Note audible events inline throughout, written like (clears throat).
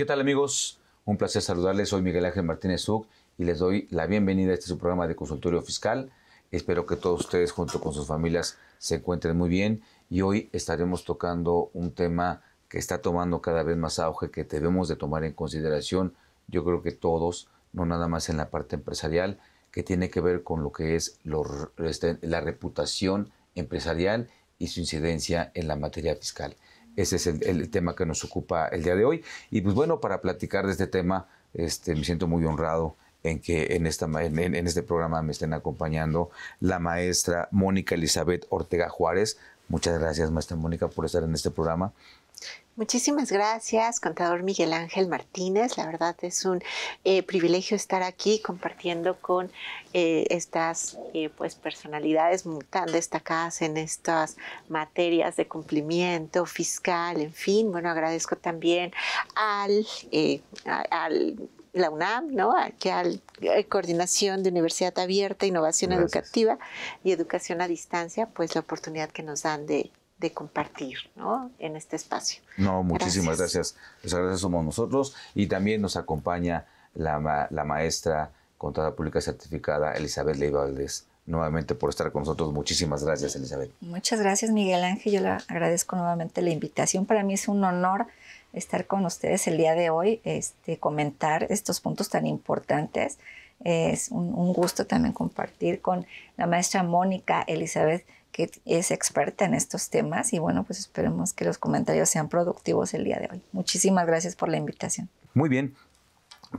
¿Qué tal amigos? Un placer saludarles. Soy Miguel Ángel Martínez Zuc y les doy la bienvenida a este su programa de consultorio fiscal. Espero que todos ustedes junto con sus familias se encuentren muy bien y hoy estaremos tocando un tema que está tomando cada vez más auge, que debemos de tomar en consideración, yo creo que todos, no nada más en la parte empresarial, que tiene que ver con lo que es este, la reputación empresarial y su incidencia en la materia fiscal. Ese es el, tema que nos ocupa el día de hoy. Y pues bueno, para platicar de este tema, este, me siento muy honrado en que en, esta, en este programa me estén acompañando la maestra Mónica Elizabeth Ortega Juárez. Muchas gracias, maestra Mónica, por estar en este programa. Muchísimas gracias, contador Miguel Ángel Martínez. La verdad es un eh, privilegio estar aquí compartiendo con eh, estas eh, pues, personalidades tan destacadas en estas materias de cumplimiento fiscal, en fin. Bueno, agradezco también al, al la UNAM, ¿no? Aquí Coordinación de Universidad Abierta, Innovación Educativa y Educación a Distancia, pues la oportunidad que nos dan de de compartir ¿no? en este espacio. No, muchísimas gracias. Muchas gracias somos nosotros y también nos acompaña la, la maestra contada pública certificada Elizabeth Leiva Valdés nuevamente por estar con nosotros. Muchísimas gracias, Elizabeth. Muchas gracias, Miguel Ángel. Yo le agradezco nuevamente la invitación. Para mí es un honor estar con ustedes el día de hoy, este, comentar estos puntos tan importantes. Es un, un gusto también compartir con la maestra Mónica Elizabeth que es experta en estos temas y bueno, pues esperemos que los comentarios sean productivos el día de hoy. Muchísimas gracias por la invitación. Muy bien,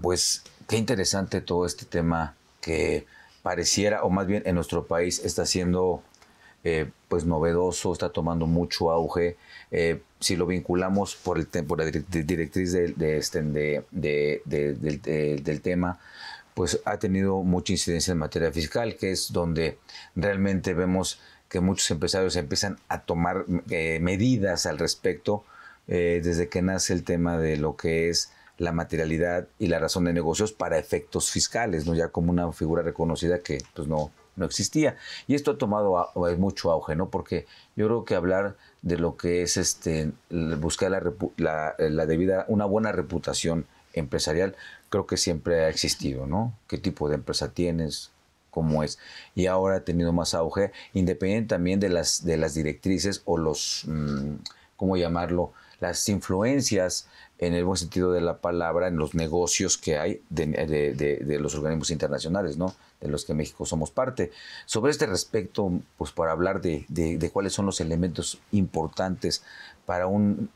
pues qué interesante todo este tema que pareciera, o más bien en nuestro país está siendo eh, pues novedoso, está tomando mucho auge. Eh, si lo vinculamos por, el la directriz de del tema, pues ha tenido mucha incidencia en materia fiscal, que es donde realmente vemos que muchos empresarios empiezan a tomar eh, medidas al respecto eh, desde que nace el tema de lo que es la materialidad y la razón de negocios para efectos fiscales, ¿no? ya como una figura reconocida que pues no, no existía. Y esto ha tomado mucho auge, ¿no? porque yo creo que hablar de lo que es este, buscar la, la, la debida, una buena reputación empresarial, creo que siempre ha existido, ¿no? ¿Qué tipo de empresa tienes? como es. Y ahora ha tenido más auge, independientemente también de las, de las directrices o los, mm, ¿cómo llamarlo? Las influencias, en el buen sentido de la palabra, en los negocios que hay de, los organismos internacionales, ¿no? de los que México somos parte. Sobre este respecto, pues para hablar de, de cuáles son los elementos importantes para una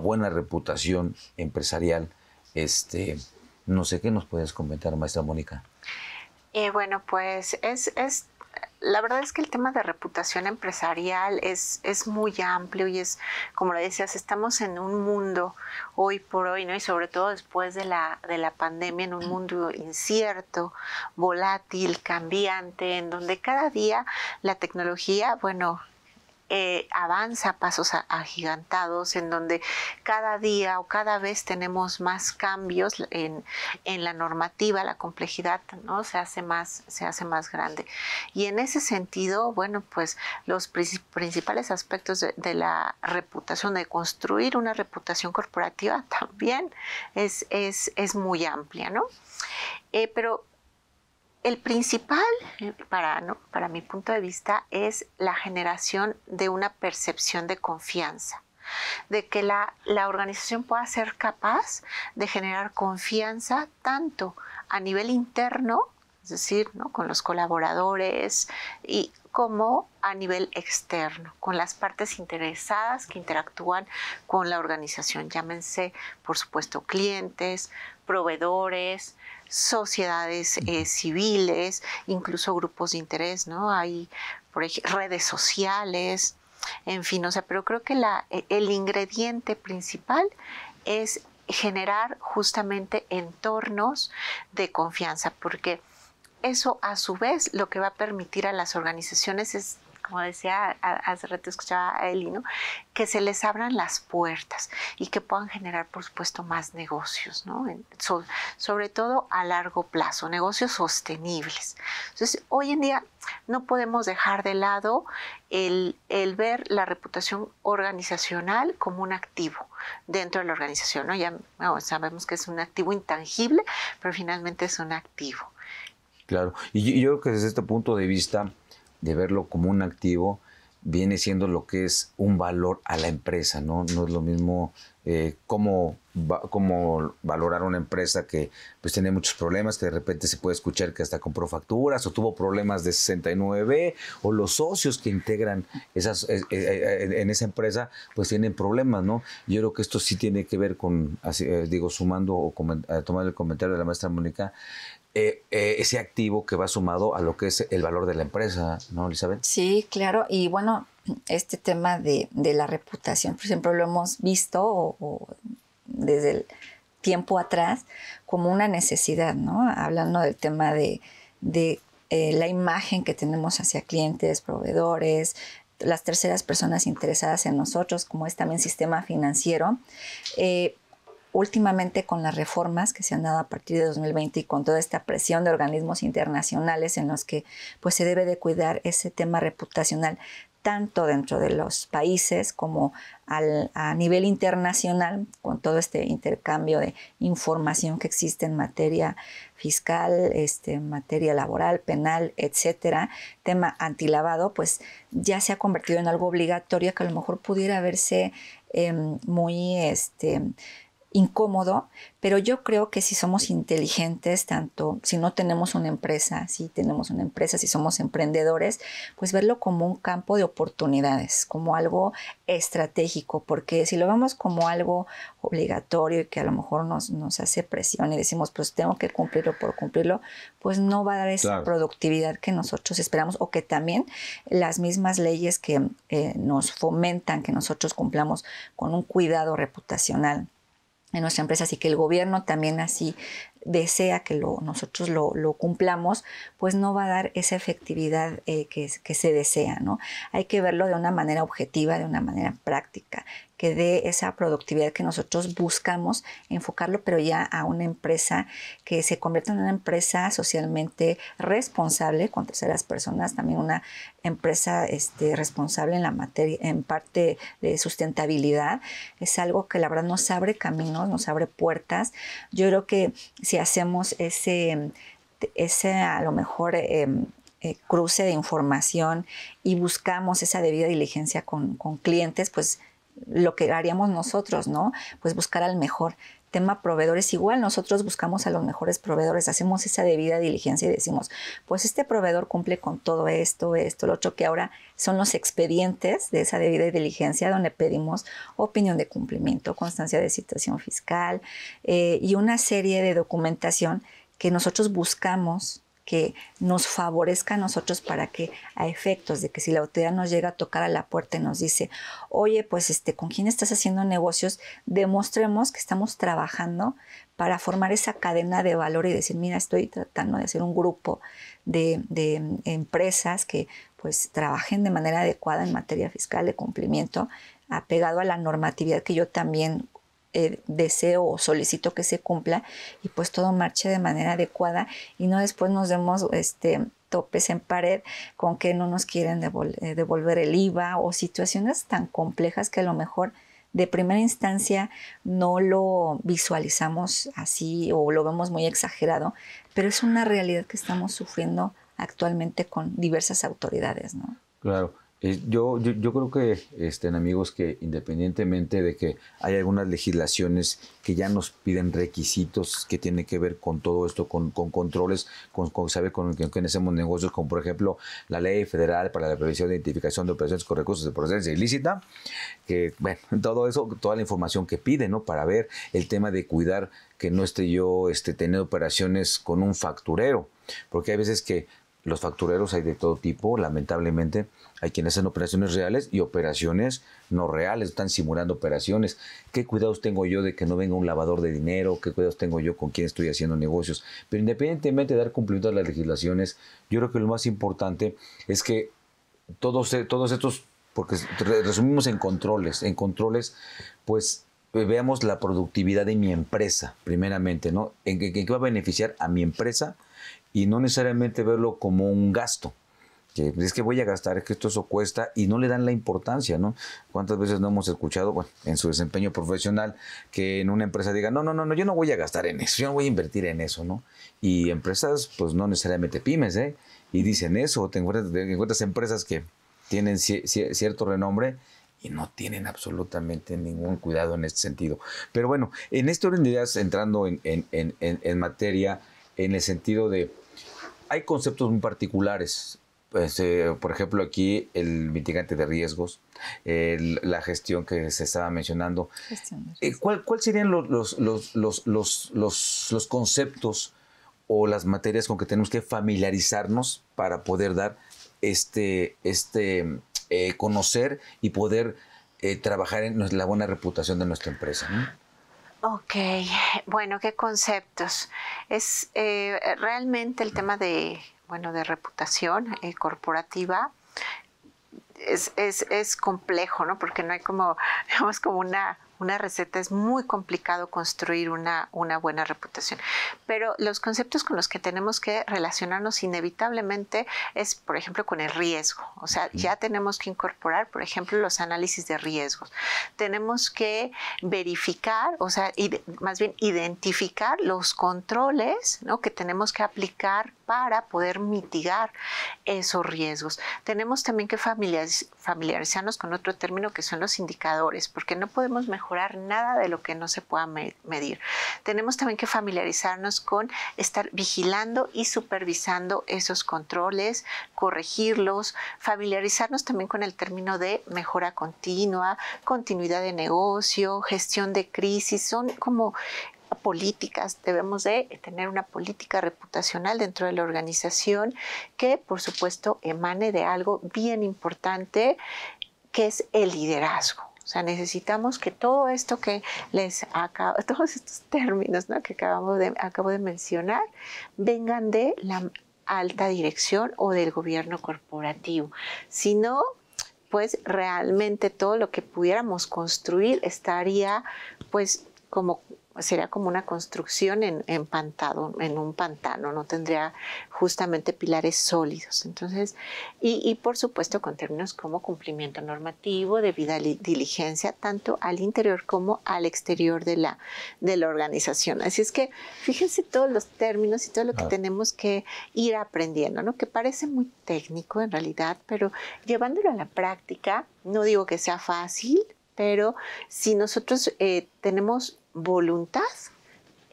buena reputación empresarial, este, no sé qué nos puedes comentar, maestra Mónica. Eh, bueno, pues es, es, la verdad es que el tema de reputación empresarial es, es muy amplio y es, como lo decías, estamos en un mundo hoy por hoy, ¿no? Y sobre todo después de la, de la pandemia, en un mundo incierto, volátil, cambiante, en donde cada día la tecnología, bueno, eh, avanza a pasos agigantados, en donde cada día o cada vez tenemos más cambios en, la normativa, la complejidad ¿no? se, hace más, se hace más grande. Y en ese sentido, bueno, pues los principales aspectos de, la reputación, de construir una reputación corporativa (laughs) también es, muy amplia, ¿no? Eh, pero el principal, eh, para, mi punto de vista, es la generación de una percepción de confianza de que la, organización pueda ser capaz de generar confianza tanto a nivel interno, es decir, con los colaboradores, y como a nivel externo, con las partes interesadas que interactúan con la organización, llámense, por supuesto, clientes, proveedores, sociedades eh, civiles, incluso grupos de interés, ¿no? Hay por ejemplo, redes sociales, en fin, o sea, pero creo que e, el ingrediente principal es generar justamente entornos de confianza, porque eso a su vez lo que va a permitir a las organizaciones es como decía hace rato escuchaba a Eli, que se les abran las puertas y que puedan generar, por supuesto, más negocios, ¿no? sobre todo a largo plazo, negocios sostenibles. Entonces, hoy en día no podemos dejar de lado el, ver la reputación organizacional como un activo dentro de la organización, Ya sabemos que es un activo intangible, pero finalmente es un activo. Claro, y yo creo que desde este punto de vista, de verlo como un activo, viene siendo lo que es un valor a la empresa, ¿no? No es lo mismo eh, como cómo, valorar una empresa que pues tiene muchos problemas, que de repente se puede escuchar que hasta compró facturas o tuvo problemas de 69 o los socios que integran esas, eh, eh, en esa empresa pues tienen problemas, ¿no? Yo creo que esto sí tiene que ver con, digo, sumando o tomando el comentario de la maestra Mónica, eh, eh, ese activo que va sumado a lo que es el valor de la empresa, ¿no, Elizabeth? Sí, claro. Y bueno, este tema de, la reputación, por ejemplo, lo hemos visto desde el tiempo atrás como una necesidad, ¿no? Hablando del tema de, eh, la imagen que tenemos hacia clientes, proveedores, las terceras personas interesadas en nosotros, como es también sistema financiero últimamente con las reformas que se han dado a partir de 2020 y con toda esta presión de organismos internacionales en los que pues se debe de cuidar ese tema reputacional tanto dentro de los países como a nivel internacional, con todo este intercambio de información que existe en materia fiscal, este, en materia laboral, penal, etcétera, tema antilavado, pues ya se ha convertido en algo obligatorio que a lo mejor pudiera verse em, muy este, incómodo, pero yo creo que si somos inteligentes, tanto si no tenemos una empresa, si tenemos una empresa, si somos emprendedores, pues verlo como un campo de oportunidades, como algo estratégico, porque si lo vemos como algo obligatorio y que a lo mejor nos, nos hace presión y decimos, pues tengo que cumplirlo por cumplirlo, pues no va a dar esa productividad que nosotros esperamos o que también las mismas leyes que eh, nos fomentan que nosotros cumplamos con un cuidado reputacional en nuestra empresa, así que el gobierno también así desea que lo, nosotros lo, cumplamos, pues no va a dar esa efectividad eh, que, que, se desea, ¿no? Hay que verlo de una manera objetiva, de una manera práctica, que dé esa productividad que nosotros buscamos, enfocarlo, pero ya a una empresa que se convierta en una empresa socialmente responsable con terceras personas, también una empresa este, responsable en la materia, en parte de sustentabilidad. Es algo que la verdad nos abre caminos, nos abre puertas. Yo creo que si hacemos ese, ese a lo mejor em, eh, cruce de información y buscamos esa debida diligencia con, con clientes, pues lo que haríamos nosotros, ¿no? Pues buscar al mejor. Tema proveedores, igual nosotros buscamos a los mejores proveedores, hacemos esa debida diligencia y decimos, pues este proveedor cumple con todo esto, esto, lo otro, que ahora son los expedientes de esa debida diligencia donde pedimos opinión de cumplimiento, constancia de situación fiscal eh, y una serie de documentación que nosotros buscamos que nos favorezca a nosotros para que a efectos de que si la autoridad nos llega a tocar a la puerta y nos dice, oye, pues este, ¿con quién estás haciendo negocios? Demostremos que estamos trabajando para formar esa cadena de valor y decir, mira, estoy tratando de hacer un grupo de, de mm, empresas que pues trabajen de manera adecuada en materia fiscal de cumplimiento, apegado a la normatividad que yo también eh, deseo o solicito que se cumpla y pues todo marche de manera adecuada y no después nos demos este topes en pared con que no nos quieren eh, devolver el IVA o situaciones tan complejas que a lo mejor de primera instancia no lo visualizamos así o lo vemos muy exagerado, pero es una realidad que estamos sufriendo actualmente con diversas autoridades, ¿no? Claro yo, yo, creo que, estén amigos, que independientemente de que hay algunas legislaciones que ya nos piden requisitos que tienen que ver con todo esto, con, controles, con, con, con, quién hacemos negocios, como por ejemplo la Ley Federal para la Prevención de Identificación de Operaciones con Recursos de Procedencia Ilícita, que, bueno, (laughs) todo eso, toda la información que pide, ¿no? Para ver el tema de cuidar que no esté yo este, teniendo operaciones con un facturero, porque hay veces que los factureros hay de todo tipo, lamentablemente hay quienes hacen operaciones reales y operaciones no reales, están simulando operaciones. ¿Qué cuidados tengo yo de que no venga un lavador de dinero? ¿Qué cuidados tengo yo con quién estoy haciendo negocios? Pero independientemente de dar cumplimiento a las legislaciones, yo creo que lo más importante es que todos, e, todos estos, porque resumimos en controles, en controles, pues eh, veamos la productividad de mi empresa, primeramente, ¿no? ¿En, en qué va a beneficiar a mi empresa? y no necesariamente verlo como un gasto. Que es que voy a gastar, es que esto eso cuesta y no le dan la importancia, ¿no? ¿Cuántas veces no hemos escuchado, bueno, en su desempeño profesional, que en una empresa diga, no, no, no, no, yo no voy a gastar en eso, yo no voy a invertir en eso, ¿no? Y empresas, pues no necesariamente pymes, ¿eh? Y dicen eso, te encuentras, te encuentras empresas que tienen cierto renombre y no tienen absolutamente ningún cuidado en este sentido. Pero bueno, en este orden de ideas, entrando en, en materia, en el sentido de hay conceptos muy particulares. Pues, eh, por ejemplo, aquí el mitigante de riesgos, la gestión que se estaba mencionando. Eh, ¿Cuáles serían los los, conceptos o las materias con que tenemos que familiarizarnos para poder dar este, este eh, conocer y poder trabajar en la buena reputación de nuestra empresa? Ok, bueno, qué conceptos. Es eh, realmente el tema de, bueno, de reputación eh, corporativa. Es, es, es, complejo, ¿no? Porque no hay como, (laughs) digamos, como una una receta es muy complicado construir una, una buena reputación. Pero los conceptos con los que tenemos que relacionarnos inevitablemente es, por ejemplo, con el riesgo. O sea, ya tenemos que incorporar, por ejemplo, los análisis de riesgos. Tenemos que verificar, o sea, más bien identificar los controles ¿no? que tenemos que aplicar para poder mitigar esos riesgos. Tenemos también que familiarizarnos con otro término que son los indicadores, porque no podemos mejorar nada de lo que no se pueda medir. Tenemos también que familiarizarnos con estar vigilando y supervisando esos controles, corregirlos, familiarizarnos también con el término de mejora continua, continuidad de negocio, gestión de crisis, son como políticas, debemos de tener una política reputacional dentro de la organización que por supuesto emane de algo bien importante que es el liderazgo. O sea, necesitamos que todo esto que les acabo, (laughs) todos estos términos que acabamos de, acabo de mencionar vengan de la alta dirección o del gobierno corporativo. Si no, pues realmente todo lo que pudiéramos construir estaría pues como sería como una construcción en, en, en un pantano, no tendría justamente pilares sólidos. Entonces, y, por supuesto con términos como cumplimiento normativo, debida diligencia, tanto al interior como al exterior de la, de la organización. Así es que fíjense todos los términos y todo lo que ah. tenemos que ir aprendiendo, ¿no? que parece muy técnico en realidad, pero llevándolo a la práctica, no digo que sea fácil, pero si nosotros eh, tenemos voluntad,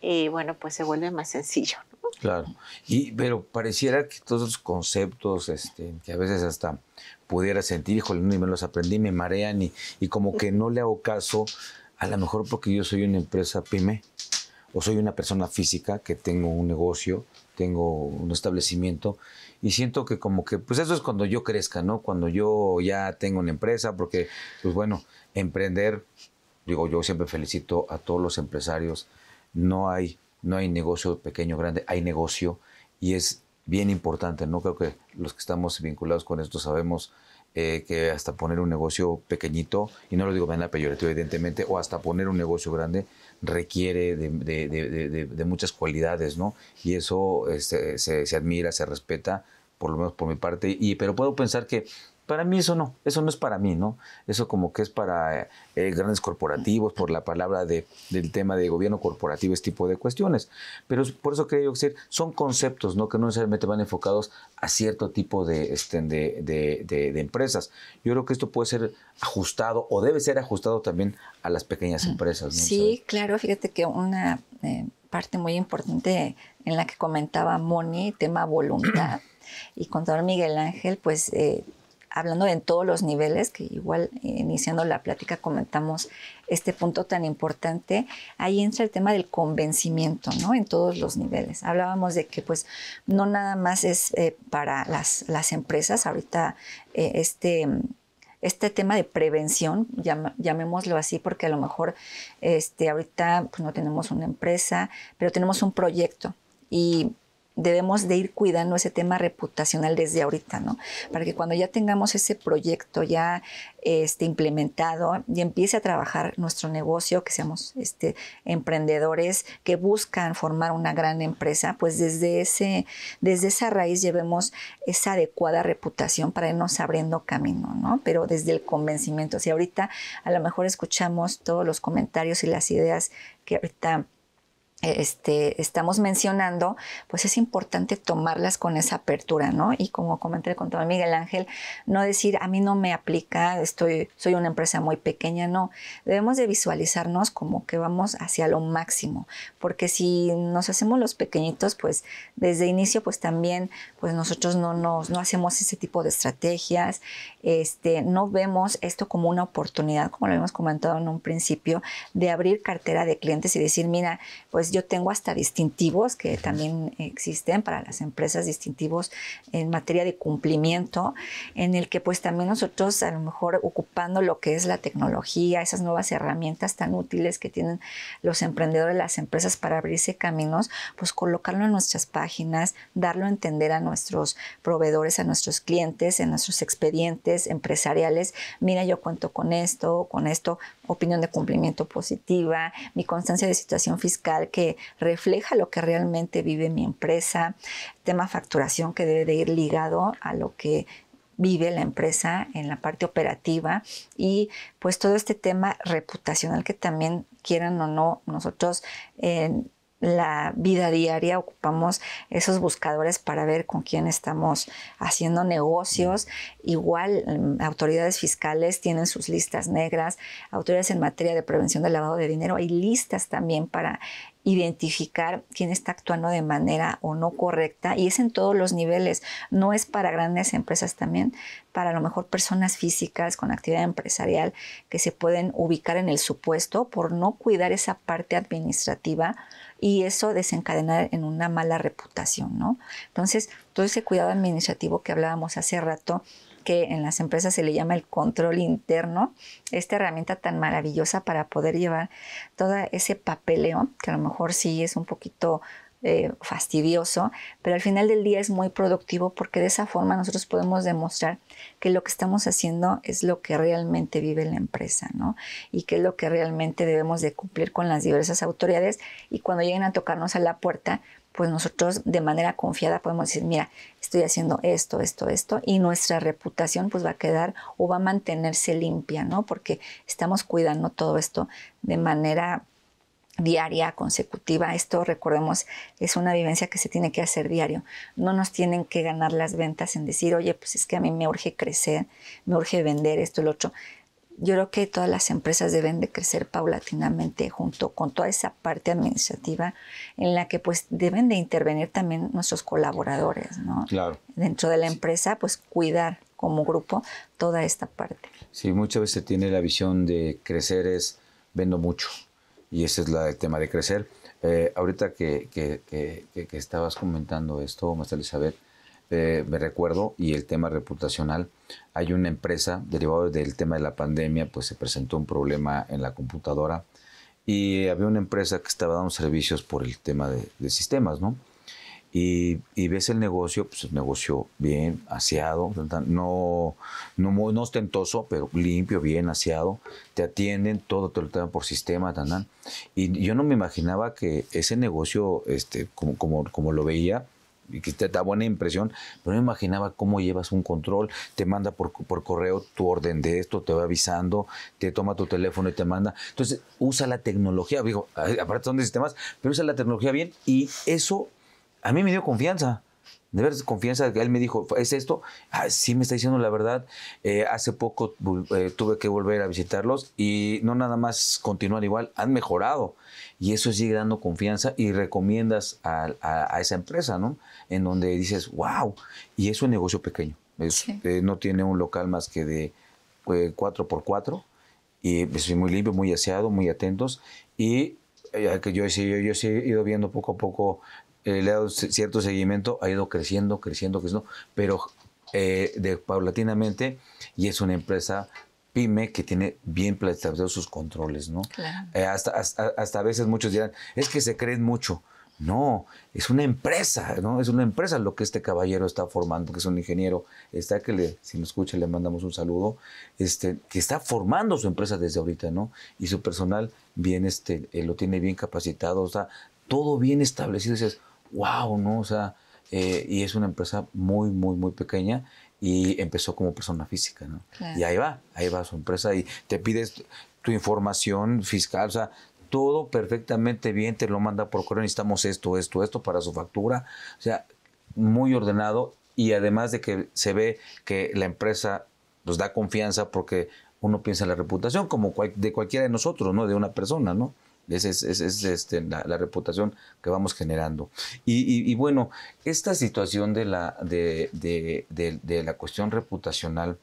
y eh, bueno, pues se vuelve más sencillo. Claro, y, pero pareciera que todos los conceptos este, que a veces hasta pudiera sentir, híjole, ni me los aprendí, me marean y, y como que no le hago caso, a lo mejor porque yo soy una empresa pyme o soy una persona física que tengo un negocio, tengo un establecimiento y siento que como que, pues eso es cuando yo crezca, ¿no? Cuando yo ya tengo una empresa, porque, pues bueno, emprender digo, yo siempre felicito a todos los empresarios. No hay, no hay negocio pequeño, grande, hay negocio y es bien importante, ¿no? Creo que los que estamos vinculados con esto sabemos eh, que hasta poner un negocio pequeñito, y no lo digo de manera peyorativa, evidentemente, o hasta poner un negocio grande, requiere de, muchas cualidades, ¿no? Y eso este, se, se admira, se respeta, por lo menos por mi parte, y, pero puedo pensar que para mí eso no, eso no es para mí, ¿no? Eso como que es para eh, grandes corporativos, por la palabra de, del tema de gobierno corporativo, este tipo de cuestiones. Pero por eso creo que son conceptos, ¿no? Que no necesariamente van enfocados a cierto tipo de, este, de, empresas. Yo creo que esto puede ser ajustado o debe ser ajustado también a las pequeñas mm. empresas. Sí, claro, fíjate que una eh, parte muy importante en la que comentaba Moni, tema voluntad. (clears throat) y contador Miguel Ángel, pues eh, hablando en todos los niveles, que igual eh, iniciando la plática comentamos este punto tan importante, ahí entra el tema del convencimiento, ¿no? En todos los niveles. Hablábamos de que pues no nada más es eh, para las, las, empresas, ahorita eh, este este tema de prevención, llamémoslo así, porque a lo mejor este, ahorita pues, no tenemos una empresa, pero tenemos un proyecto y debemos de ir cuidando ese tema reputacional desde ahorita, ¿no? Para que cuando ya tengamos ese proyecto ya este, implementado y empiece a trabajar nuestro negocio, que seamos este, emprendedores que buscan formar una gran empresa, pues desde, ese, desde esa raíz llevemos esa adecuada reputación para irnos abriendo camino, ¿no? Pero desde el convencimiento. Si ahorita a lo mejor escuchamos todos los comentarios y las ideas que ahorita este, estamos mencionando, pues es importante tomarlas con esa apertura, ¿no? Y como comenté con todo Miguel Ángel, no decir a mí no me aplica, estoy, soy una empresa muy pequeña, no. Debemos de visualizarnos como que vamos hacia lo máximo, porque si nos hacemos los pequeñitos, pues desde inicio, pues también, pues nosotros no nos, no hacemos ese tipo de estrategias, este, no vemos esto como una oportunidad, como lo hemos comentado en un principio, de abrir cartera de clientes y decir, mira, pues pues yo tengo hasta distintivos que también existen para las empresas, distintivos en materia de cumplimiento, en el que pues también nosotros a lo mejor ocupando lo que es la tecnología, esas nuevas herramientas tan útiles que tienen los emprendedores, las empresas para abrirse caminos, pues colocarlo en nuestras páginas, darlo a entender a nuestros proveedores, a nuestros clientes, en nuestros expedientes empresariales, mira yo cuento con esto, con esto, opinión de cumplimiento positiva, mi constancia de situación fiscal que refleja lo que realmente vive mi empresa, tema facturación que debe de ir ligado a lo que vive la empresa en la parte operativa y pues todo este tema reputacional que también quieran o no nosotros eh, la vida diaria ocupamos esos buscadores para ver con quién estamos haciendo negocios. Igual mm, autoridades fiscales tienen sus listas negras, autoridades en materia de prevención del lavado de dinero, hay listas también para identificar quién está actuando de manera o no correcta y es en todos los niveles, no es para grandes empresas también, para a lo mejor personas físicas con actividad empresarial que se pueden ubicar en el supuesto por no cuidar esa parte administrativa y eso desencadenar en una mala reputación, ¿no? Entonces, todo ese cuidado administrativo que hablábamos hace rato, que en las empresas se le llama el control interno, esta herramienta tan maravillosa para poder llevar todo ese papeleo, que a lo mejor sí es un poquito eh, fastidioso, pero al final del día es muy productivo porque de esa forma nosotros podemos demostrar que lo que estamos haciendo es lo que realmente vive la empresa, ¿no? Y que es lo que realmente debemos de cumplir con las diversas autoridades y cuando lleguen a tocarnos a la puerta, pues nosotros de manera confiada podemos decir, mira, estoy haciendo esto, esto, esto, y nuestra reputación pues va a quedar o va a mantenerse limpia, ¿no? Porque estamos cuidando todo esto de manera diaria, consecutiva. Esto, recordemos, es una vivencia que se tiene que hacer diario. No nos tienen que ganar las ventas en decir, oye, pues es que a mí me urge crecer, me urge vender esto, el otro. Yo creo que todas las empresas deben de crecer paulatinamente junto con toda esa parte administrativa en la que pues deben de intervenir también nuestros colaboradores, ¿no? Claro. Dentro de la empresa, pues cuidar como grupo toda esta parte. Sí, muchas veces tiene la visión de crecer es vendo mucho, y ese es la, el tema de crecer. Eh, ahorita que, estabas comentando esto, Maestra Elizabeth, eh, me recuerdo, y el tema reputacional, hay una empresa derivada del tema de la pandemia, pues se presentó un problema en la computadora y había una empresa que estaba dando servicios por el tema de sistemas, ¿no? Y, ves el negocio, pues el negocio bien aseado, no, no, ostentoso, pero limpio, bien aseado. Te atienden, todo te lo traen por sistema, tan, Y yo no me imaginaba que ese negocio, este, como, como, como lo veía, y que te da buena impresión, pero no me imaginaba cómo llevas un control, te manda por, por, correo tu orden de esto, te va avisando, te toma tu teléfono y te manda. Entonces, usa la tecnología, digo, aparte son de sistemas, pero usa la tecnología bien y eso a mí me dio confianza. De ver confianza, él me dijo, ¿es esto? Ah, sí, me está diciendo la verdad. Eh, hace poco eh, tuve que volver a visitarlos y no nada más continuar igual, han mejorado. Y eso sigue dando confianza y recomiendas a, esa empresa, ¿no? En donde dices, wow, y es un negocio pequeño. Eh, no tiene un local más que de 4x4 y soy pues, muy limpio, muy aseado, muy atentos. Y yo, yo he ido viendo poco a poco eh, le ha dado cierto seguimiento, ha ido creciendo, creciendo, creciendo, pero eh, de, paulatinamente y es una empresa pyme que tiene bien planteados sus controles, ¿no? Eh, hasta, hasta, a veces muchos dirán, es que se creen mucho. No, es una empresa, ¿no? Es una empresa lo que este caballero está formando, que es un ingeniero, está que le, si nos escucha le mandamos un saludo, este, que está formando su empresa desde ahorita, ¿no? Y su personal bien, este, lo tiene bien capacitado, está todo bien establecido wow, ¿no? O sea, eh, y es una empresa muy, muy, muy pequeña y empezó como persona física, ¿no? Y ahí va, ahí va su empresa y te pides tu información fiscal, o sea, todo perfectamente bien, te lo manda por correo, necesitamos esto, esto, esto para su factura, o sea, muy ordenado y además de que se ve que la empresa nos da confianza porque uno piensa en la reputación como de cualquiera de nosotros, ¿no? De una persona, ¿no? Esa es, este, la, reputación que vamos generando. Y, bueno, esta situación de la, de, la cuestión reputacional,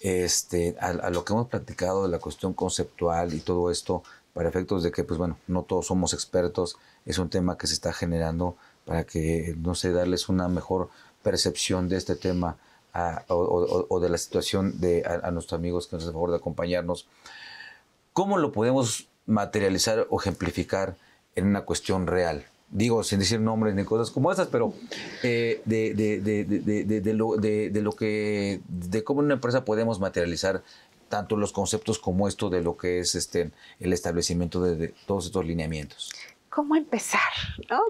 este, a, lo que hemos platicado de la cuestión conceptual y todo esto, para efectos de que, pues bueno, no todos somos expertos, es un tema que se está generando para que, no sé, darles una mejor percepción de este tema o, de la situación de, a, nuestros amigos que nos hacen favor de acompañarnos. ¿Cómo lo podemos materializar o ejemplificar en una cuestión real. Digo, sin decir nombres ni cosas como esas, pero eh, de, de, de, de, lo, de lo que, de cómo en una empresa podemos materializar tanto los conceptos como esto de lo que es este, el establecimiento de todos estos lineamientos. ¿cómo empezar?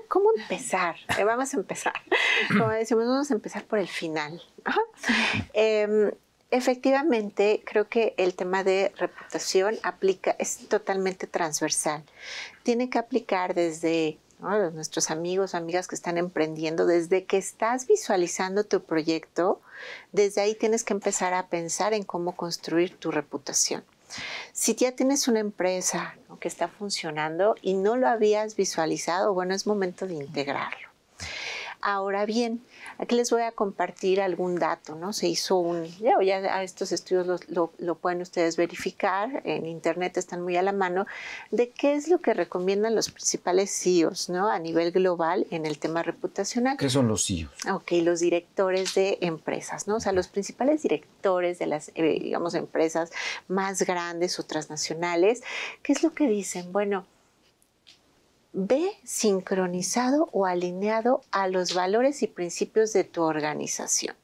¿Cómo empezar? Eh, vamos a empezar. (clears throat) Como decimos, vamos a empezar por el final. Em, Efectivamente, creo que el tema de reputación aplica, es totalmente transversal. Tiene que aplicar desde nuestros amigos, amigas que están emprendiendo, desde que estás visualizando tu proyecto, desde ahí tienes que empezar a pensar en cómo construir tu reputación. Si ya tienes una empresa que está funcionando y no lo habías visualizado, bueno, es momento de integrarlo. Ahora bien, Aquí les voy a compartir algún dato, ¿no? Se hizo un, ya, ya estos estudios lo, pueden ustedes verificar, en internet están muy a la mano, de qué es lo que recomiendan los principales CEOs, ¿no? A nivel global en el tema reputacional. ¿Qué son los CEOs? Ok, los directores de empresas, ¿no? O sea, los principales directores de las, eh, digamos, empresas más grandes o transnacionales, ¿qué es lo que dicen? Bueno, Ve sincronizado o alineado a los valores y principios de tu organización.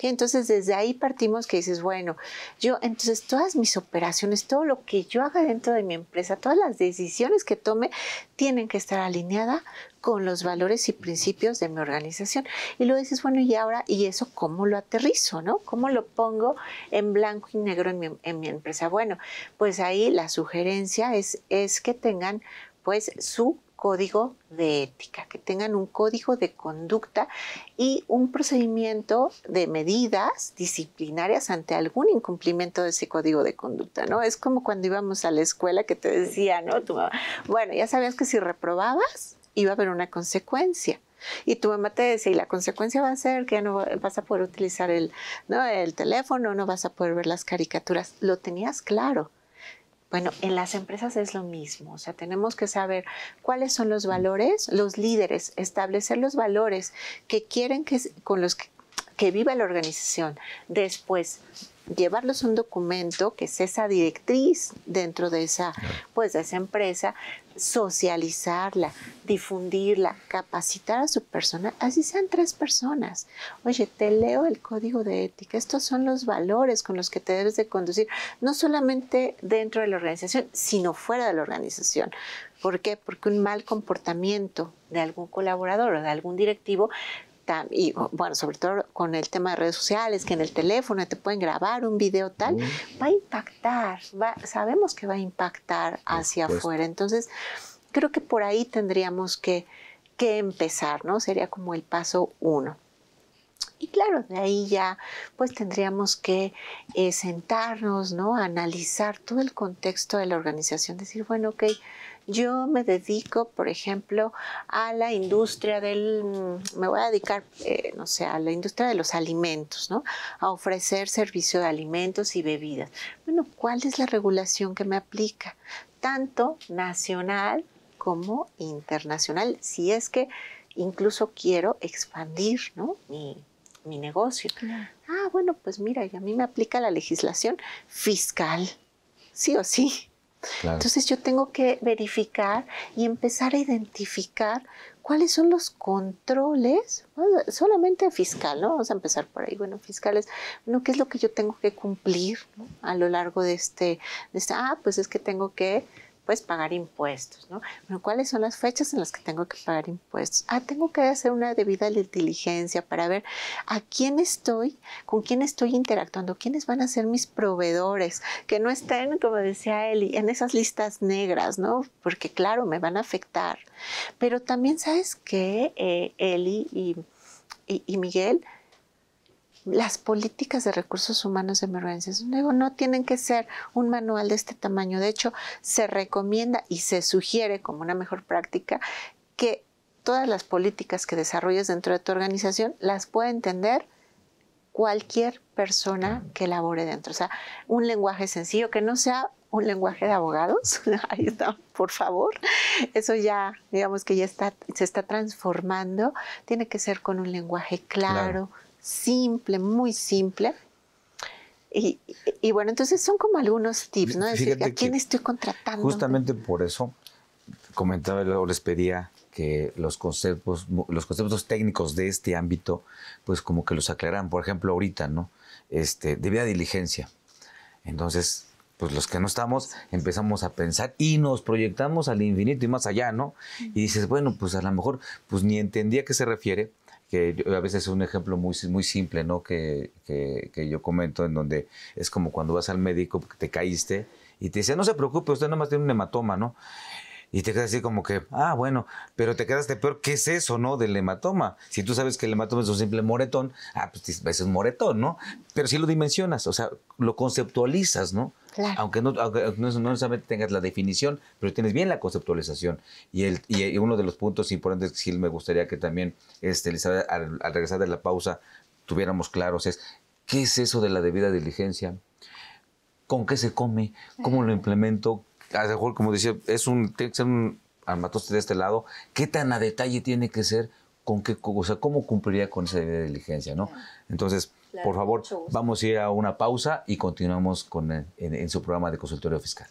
Entonces, desde ahí partimos que dices, bueno, yo, entonces todas mis operaciones, todo lo que yo haga dentro de mi empresa, todas las decisiones que tome, tienen que estar alineadas con los valores y principios de mi organización. Y luego dices, bueno, y ahora, ¿y eso cómo lo aterrizo, no? ¿Cómo lo pongo en blanco y negro en mi, en mi empresa? Bueno, pues ahí la sugerencia es, es que tengan pues su código de ética, que tengan un código de conducta y un procedimiento de medidas disciplinarias ante algún incumplimiento de ese código de conducta, ¿no? Es como cuando íbamos a la escuela que te decía, ¿no? Tu mamá, bueno, ya sabías que si reprobabas iba a haber una consecuencia. Y tu mamá te decía, y la consecuencia va a ser que ya no vas a poder utilizar el, el teléfono, no vas a poder ver las caricaturas. Lo tenías claro bueno, en las empresas es lo mismo, o sea, tenemos que saber cuáles son los valores, los líderes, establecer los valores que quieren que con los que, que viva la organización. Después, Llevarlos un documento que es esa directriz dentro de esa, pues, de esa empresa, socializarla, difundirla, capacitar a su persona, así sean tres personas. Oye, te leo el código de ética, estos son los valores con los que te debes de conducir, no solamente dentro de la organización, sino fuera de la organización. ¿Por qué? Porque un mal comportamiento de algún colaborador o de algún directivo y bueno, sobre todo con el tema de redes sociales, que en el teléfono te pueden grabar un video tal, va a impactar, sabemos que va a impactar hacia afuera. Entonces, creo que por ahí tendríamos que, que empezar, ¿no? Sería como el paso uno. Y claro, de ahí ya pues tendríamos que eh, sentarnos, ¿no? Analizar todo el contexto de la organización, decir, bueno, ok, yo me dedico, por ejemplo, a la industria del, mm, me voy a dedicar, eh, no sé, a la industria de los alimentos, ¿no? A ofrecer servicio de alimentos y bebidas. Bueno, ¿cuál es la regulación que me aplica? Tanto nacional como internacional, si es que incluso quiero expandir, ¿no? Mi, negocio. Ah, bueno, pues mira, y a mí me aplica la legislación fiscal, sí o sí. Entonces yo tengo que verificar y empezar a identificar cuáles son los controles, solamente fiscal, ¿no? Vamos a empezar por ahí. Bueno, fiscales, bueno, ¿qué es lo que yo tengo que cumplir a lo largo de este, de este? Ah, pues es que tengo que después pagar impuestos, ¿no? Bueno, ¿cuáles son las fechas en las que tengo que pagar impuestos? Ah, tengo que hacer una debida diligencia para ver a quién estoy, con quién estoy interactuando, quiénes van a ser mis proveedores, que no estén, como decía Eli, en esas listas negras, ¿no? Porque claro, me van a afectar. Pero también sabes que eh, Eli y, y, y Miguel, las políticas de recursos humanos de emergencias no tienen que ser un manual de este tamaño. De hecho, se recomienda y se sugiere como una mejor práctica que todas las políticas que desarrolles dentro de tu organización las pueda entender cualquier persona que labore dentro. O sea, un lenguaje sencillo que no sea un lenguaje de abogados, (laughs) ahí está, por favor. Eso ya, digamos que ya está, se está transformando, tiene que ser con un lenguaje claro simple, muy simple. Y, bueno, entonces son como algunos tips, ¿no? Es decir, ¿a quién estoy contratando? Justamente por eso comentaba o les pedía que los conceptos, los conceptos técnicos de este ámbito, pues como que los aclararan. Por ejemplo, ahorita, ¿no? Este, debida diligencia. Entonces, pues los que no estamos empezamos a pensar y nos proyectamos al infinito y más allá, ¿no? Y dices, bueno, pues a lo mejor pues ni entendía a qué se refiere, que a veces es un ejemplo muy, muy simple, ¿no? Que, que, yo comento, en donde es como cuando vas al médico porque te caíste y te dice, no se preocupe, usted nada más tiene un hematoma, ¿no? y te quedas así como que, ah, bueno, pero te quedaste peor, ¿qué es eso, no? Del hematoma. Si tú sabes que el hematoma es un simple moretón, ah, pues es un moretón, ¿no? Pero sí lo dimensionas, o sea, lo conceptualizas, ¿no? Claro. Aunque, no, no, no, necesariamente tengas la definición, pero tienes bien la conceptualización. Y, el, uno de los puntos importantes que sí me gustaría que también, este, al, al regresar de la pausa, tuviéramos claros es, ¿qué es eso de la debida diligencia? con qué se come, cómo lo implemento, a lo mejor, como decía, es un, tiene que ser un armatoste de este lado. ¿Qué tan a detalle tiene que ser? ¿Con qué, o sea, cómo cumpliría con esa diligencia, no? Entonces, por favor, vamos a ir a una pausa y continuamos con en, en su programa de consultorio fiscal.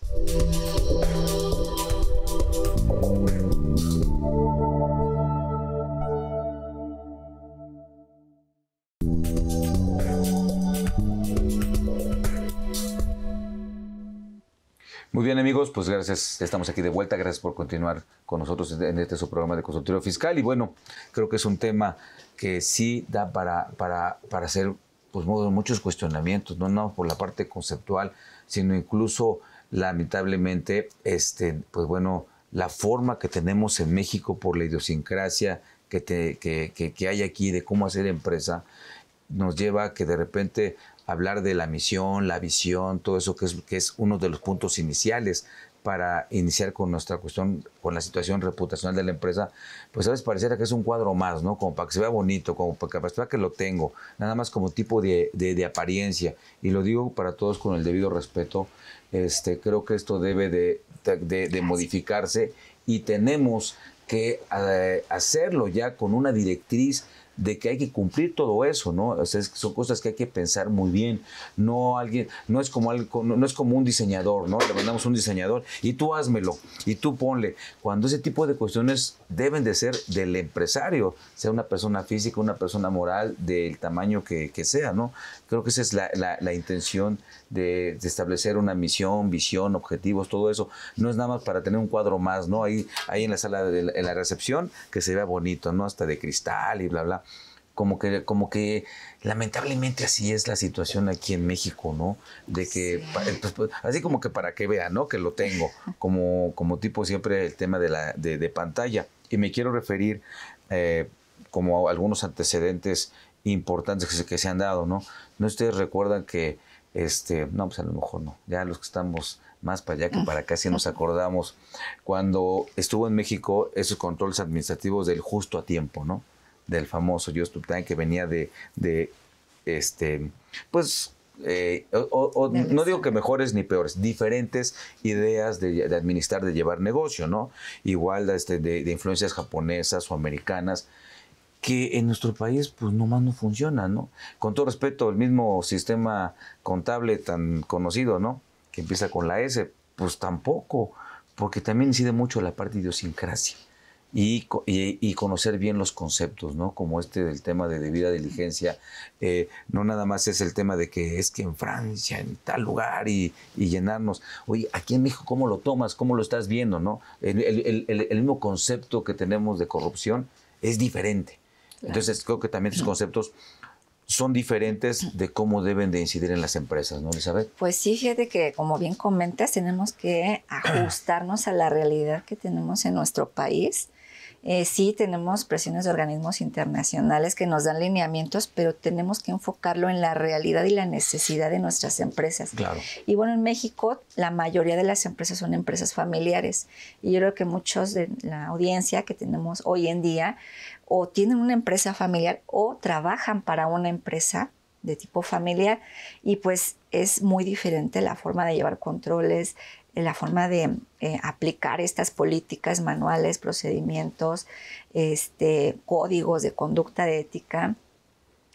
Muy bien, amigos, pues gracias. Estamos aquí de vuelta. Gracias por continuar con nosotros en este su programa de consultorio fiscal. Y bueno, creo que es un tema que sí da para, para, para hacer pues, muchos cuestionamientos, no no por la parte conceptual, sino incluso lamentablemente, este, pues bueno, la forma que tenemos en México por la idiosincrasia que, que hay aquí de cómo hacer empresa nos lleva a que de repente hablar de la misión, la visión, todo eso que es, que es uno de los puntos iniciales para iniciar con nuestra cuestión, con la situación reputacional de la empresa, pues a veces pareciera que es un cuadro más, ¿no? Como para que se vea bonito, como para que, para que lo tengo, nada más como tipo de, apariencia. Y lo digo para todos con el debido respeto, este, creo que esto debe de, modificarse y tenemos que eh, hacerlo ya con una directriz de que hay que cumplir todo eso, ¿no? O sea, son cosas que hay que pensar muy bien. No alguien, no es como algo, no, es como un diseñador, ¿no? Le mandamos un diseñador y tú házmelo y tú ponle. Cuando ese tipo de cuestiones deben de ser del empresario, sea una persona física, una persona moral, del tamaño que, sea, ¿no? Creo que esa es la, la, intención de, establecer una misión, visión, objetivos, todo eso. No es nada más para tener un cuadro más, ¿no? Ahí, ahí en la sala, de la, la recepción, que se vea bonito, ¿no? Hasta de cristal y bla, bla como que, como que lamentablemente así es la situación aquí en México, ¿no? De que, eh, pues, pues, así como que para que vean, ¿no? Que lo tengo, (laughs) como, como tipo siempre el tema de, la, de, pantalla. Y me quiero referir eh, como a algunos antecedentes importantes que se, han dado, ¿no? ¿No ustedes recuerdan que, este, no, pues a lo mejor no, ya los que estamos más para allá que para acá, sí nos (laughs) acordamos, cuando estuvo en México esos controles administrativos del justo a tiempo, ¿no? del famoso Just Time que venía de, de este, pues eh, no digo que mejores ni peores, diferentes ideas de, administrar, de llevar negocio, ¿no? Igual este, de, influencias japonesas o americanas que en nuestro país pues nomás no funciona, ¿no? Con todo respeto, el mismo sistema contable tan conocido, ¿no? Que empieza con la S, pues tampoco, porque también incide mucho la parte idiosincrasia y, y, conocer bien los conceptos, ¿no? Como este del tema de debida diligencia. Eh, no nada más es el tema de que es que en Francia, en tal lugar y, llenarnos. Oye, aquí en México, ¿cómo lo tomas? ¿Cómo lo estás viendo, no? El, mismo concepto que tenemos de corrupción es diferente. Entonces, creo que también sus conceptos son diferentes de cómo deben de incidir en las empresas, ¿no, Elizabeth? Pues sí, fíjate que como bien comentas, tenemos que (clears throat) ajustarnos a la realidad que tenemos en nuestro país eh, sí, tenemos presiones de organismos internacionales que nos dan lineamientos, pero tenemos que enfocarlo en la realidad y la necesidad de nuestras empresas. Claro. Y bueno, en México la mayoría de las empresas son empresas familiares. Y yo creo que muchos de la audiencia que tenemos hoy en día o tienen una empresa familiar o trabajan para una empresa de tipo familiar y pues es muy diferente la forma de llevar controles, eh, la forma de eh, aplicar estas políticas, manuales, procedimientos, este, códigos de conducta de ética.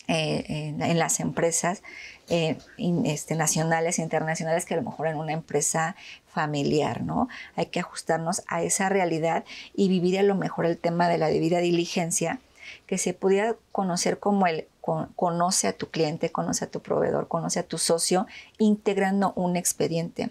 Eh, en, las empresas este, nacionales e internacionales que a lo mejor en una empresa familiar, ¿no? Hay que ajustarnos a esa realidad y vivir a lo mejor el tema de la debida diligencia, que se pudiera conocer como el conoce a tu cliente, conoce a tu proveedor, conoce a tu socio, integrando un expediente.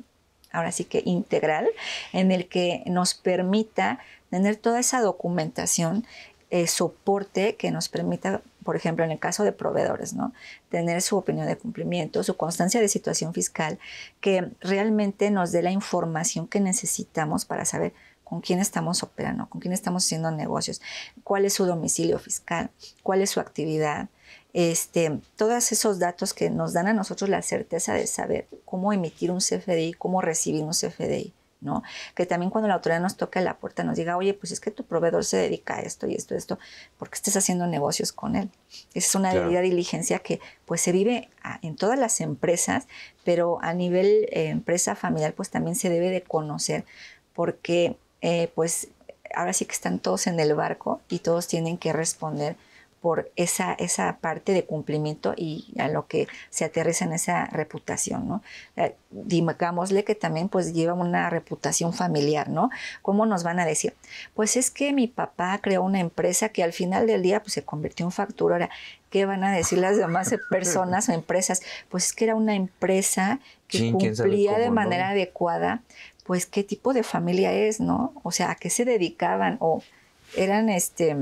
Ahora sí que integral, en el que nos permita tener toda esa documentación, eh, soporte que nos permita, por ejemplo, en el caso de proveedores, ¿no? Tener su opinión de cumplimiento, su constancia de situación fiscal, que realmente nos dé la información que necesitamos para saber con quién estamos operando, con quién estamos haciendo negocios, cuál es su domicilio fiscal, cuál es su actividad. Este, todos esos datos que nos dan a nosotros la certeza de saber cómo emitir un CFDI, cómo recibir un CFDI. ¿no? Que también cuando la autoridad nos toque la puerta nos diga, oye, pues es que tu proveedor se dedica a esto y esto, y esto, porque estés haciendo negocios con él. Esa es una debida diligencia que pues se vive en todas las empresas, pero a nivel eh, empresa familiar pues también se debe de conocer, porque eh, pues ahora sí que están todos en el barco y todos tienen que responder por esa, esa parte de cumplimiento y a lo que se aterriza en esa reputación, ¿no? Eh, digámosle que también pues lleva una reputación familiar, ¿no? ¿Cómo nos van a decir? Pues es que mi papá creó una empresa que al final del día pues se convirtió en factura. ¿Qué van a decir las demás (laughs) personas o empresas? Pues es que era una empresa que cumplía de manera adecuada pues qué tipo de familia es, ¿no? O sea, a qué se dedicaban o eran este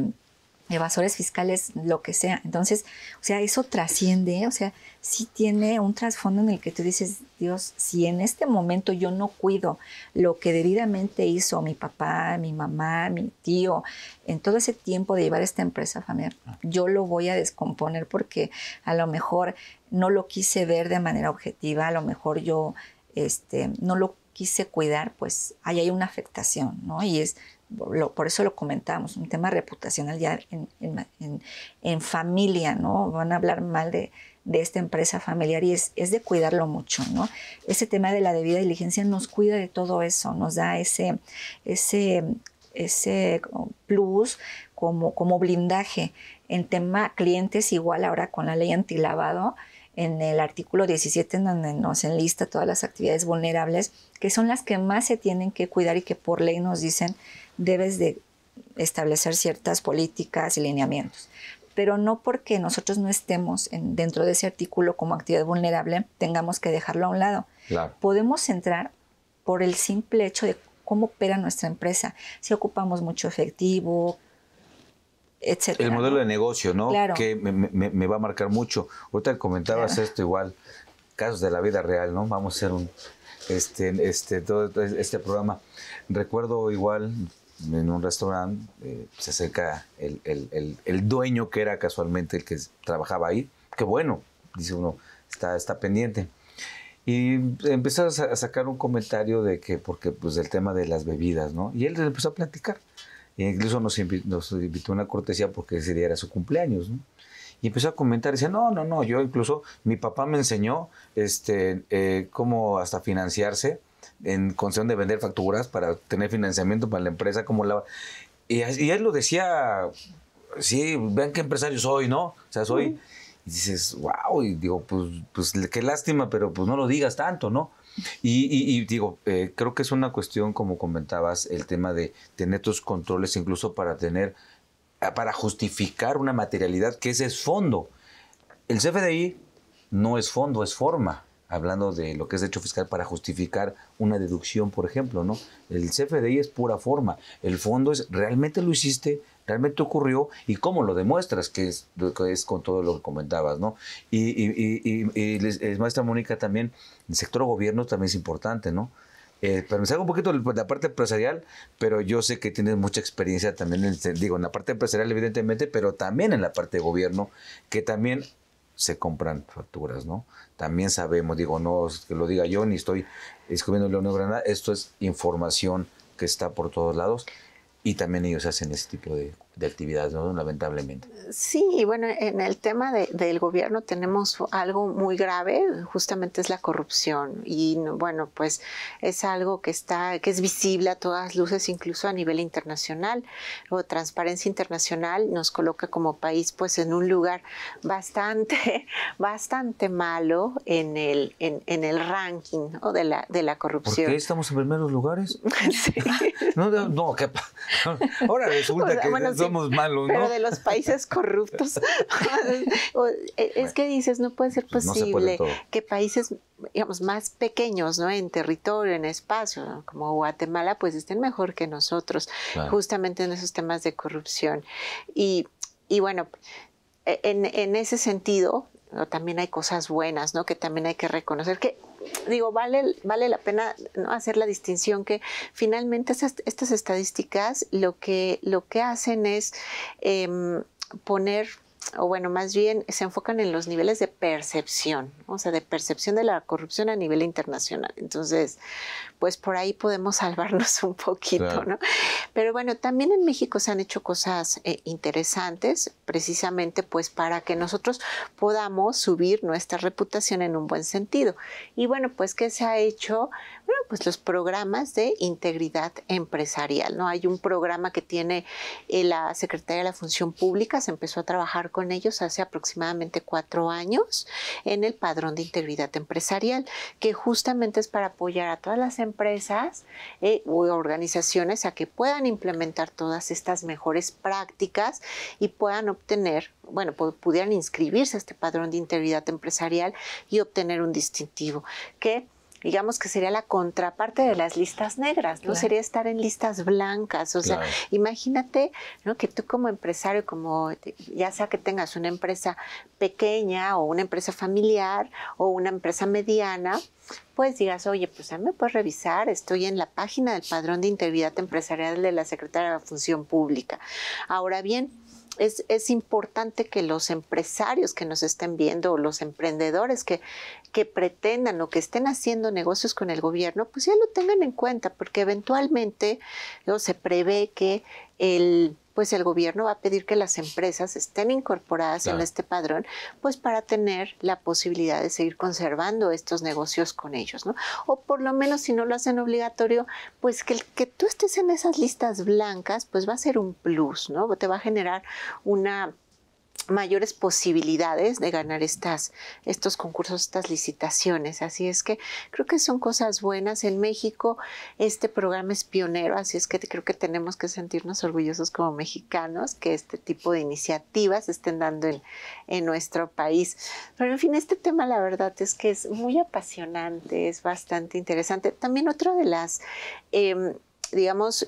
evasores fiscales, lo que sea. Entonces, o sea, eso trasciende, o sea, sí tiene un trasfondo en el que tú dices, Dios, si en este momento yo no cuido lo que debidamente hizo mi papá, mi mamá, mi tío, en todo ese tiempo de llevar esta empresa familiar, ah. yo lo voy a descomponer porque a lo mejor no lo quise ver de manera objetiva, a lo mejor yo este, no lo quise cuidar, pues ahí hay una afectación, ¿no? Y es, por eso lo comentamos, un tema reputacional ya en, familia, ¿no? Van a hablar mal de, esta empresa familiar y es, de cuidarlo mucho, ¿no? Ese tema de la debida diligencia nos cuida de todo eso, nos da ese, ese, ese plus como, como blindaje. En tema clientes, igual ahora con la ley antilavado, en el artículo 17 en donde nos enlista todas las actividades vulnerables, que son las que más se tienen que cuidar y que por ley nos dicen debes de establecer ciertas políticas y lineamientos. Pero no porque nosotros no estemos dentro de ese artículo como actividad vulnerable, tengamos que dejarlo a un lado. Podemos entrar por el simple hecho de cómo opera nuestra empresa, si ocupamos mucho efectivo, el modelo de negocio, ¿no? Que me, va a marcar mucho. Ahorita comentabas esto igual, casos de la vida real, ¿no? Vamos a hacer un, este, este, todo este programa. Recuerdo igual en un restaurante, eh, se acerca el, dueño que era casualmente el que trabajaba ahí. Qué bueno, dice uno, está, está pendiente. Y empezó a, sacar un comentario de que, porque pues del tema de las bebidas, ¿no? Y él empezó a platicar e incluso nos invitó, una cortesía porque ese día era su cumpleaños, ¿no? Y empezó a comentar, dice, no, no, no, yo incluso, mi papá me enseñó este, eh, cómo hasta financiarse en cuestión de vender facturas para tener financiamiento para la empresa, como la... Y, él lo decía, sí, vean qué empresario soy, ¿no? O sea, soy... Y dices, wow, y digo, pues, pues qué lástima, pero pues no lo digas tanto, ¿no? Y, digo, eh, creo que es una cuestión, como comentabas, el tema de tener tus controles incluso para tener, ah, para justificar una materialidad que ese es fondo. El CFDI no es fondo, es forma hablando de lo que es hecho fiscal para justificar una deducción, por ejemplo, ¿no? El CFDI es pura forma. El fondo es, ¿realmente lo hiciste? realmente ocurrió y cómo lo demuestras, que es, con todo lo que comentabas, ¿no? Y, y, eh, maestra Mónica también, el sector gobierno también es importante, ¿no? Eh, pero me salgo un poquito de la parte empresarial, pero yo sé que tienes mucha experiencia también, en, digo, en la parte empresarial evidentemente, pero también en la parte de gobierno, que también se compran facturas, ¿no? También sabemos, digo, no que lo diga yo ni estoy escribiendo León Granada, esto es información que está por todos lados y también ellos hacen ese tipo de de actividades, ¿no? lamentablemente. Sí, y bueno, en el tema de, del gobierno tenemos algo muy grave, justamente es la corrupción. Y bueno, pues es algo que está, que es visible a todas luces, incluso a nivel internacional. O Transparencia Internacional nos coloca como país pues en un lugar bastante, (laughs) bastante malo en el, en, el ranking de, la, de la corrupción. estamos en primeros lugares? (laughs) sí. (laughs) no, no, que, ahora resulta que... (laughs) Pero de los países corruptos. (laughs) Eh, es que dices, no puede ser pues posible que países, digamos, más pequeños, ¿no? En territorio, en espacio, como Guatemala, pues estén mejor que nosotros, justamente en esos temas de corrupción. Y, bueno, e, en, en, ese sentido, también hay cosas buenas, ¿no? Que también hay que reconocer que digo, vale, vale la pena ¿no? hacer la distinción que finalmente estas, estadísticas lo que, lo que hacen es em, poner o bueno, más bien se enfocan en los niveles de percepción, o sea, de percepción de la corrupción a nivel internacional. Entonces, pues por ahí podemos (laughs) salvarnos un poquito, ¿no? Pero bueno, también en México se han hecho cosas eh, interesantes, precisamente pues para que nosotros podamos subir nuestra reputación en un buen sentido. Y bueno, pues ¿qué se ha hecho? Bueno, pues los programas de integridad empresarial, ¿no? Hay un programa que tiene eh, la Secretaría de la Función Pública, se empezó a trabajar con con ellos hace aproximadamente cuatro años en el padrón de integridad empresarial, que justamente es para apoyar a todas las empresas eh, u organizaciones a que puedan implementar todas estas mejores prácticas y puedan obtener, bueno, pudieran inscribirse a este padrón de integridad empresarial y obtener un distintivo que digamos que sería la contraparte de las listas negras, ¿no? Sería estar en listas blancas, o sea, imagínate, ¿no? Que tú como empresario, como ya sea que tengas una empresa pequeña o una empresa familiar o una empresa mediana, pues digas, oye, pues a mí me puedes revisar, estoy en la página del Padrón de Integridad Empresarial de la Secretaría de la Función Pública. Ahora bien, es, importante que los empresarios que nos estén viendo o los emprendedores que, que pretendan o que estén haciendo negocios con el gobierno, pues ya lo tengan en cuenta, porque eventualmente se prevé que el pues el gobierno va a pedir que las empresas estén incorporadas en este padrón, pues para tener la posibilidad de seguir conservando estos negocios con ellos, ¿no? O por lo menos si no lo hacen obligatorio, pues que el que tú estés en esas listas blancas, pues va a ser un plus, ¿no? Te va a generar una mayores posibilidades de ganar estas, estos concursos, estas licitaciones. Así es que creo que son cosas buenas. En México este programa es pionero, así es que creo que tenemos que sentirnos orgullosos como mexicanos que este tipo de iniciativas estén dando en, en nuestro país. Pero en fin, este tema la verdad es que es muy apasionante, es bastante interesante. También otra de las, em, digamos,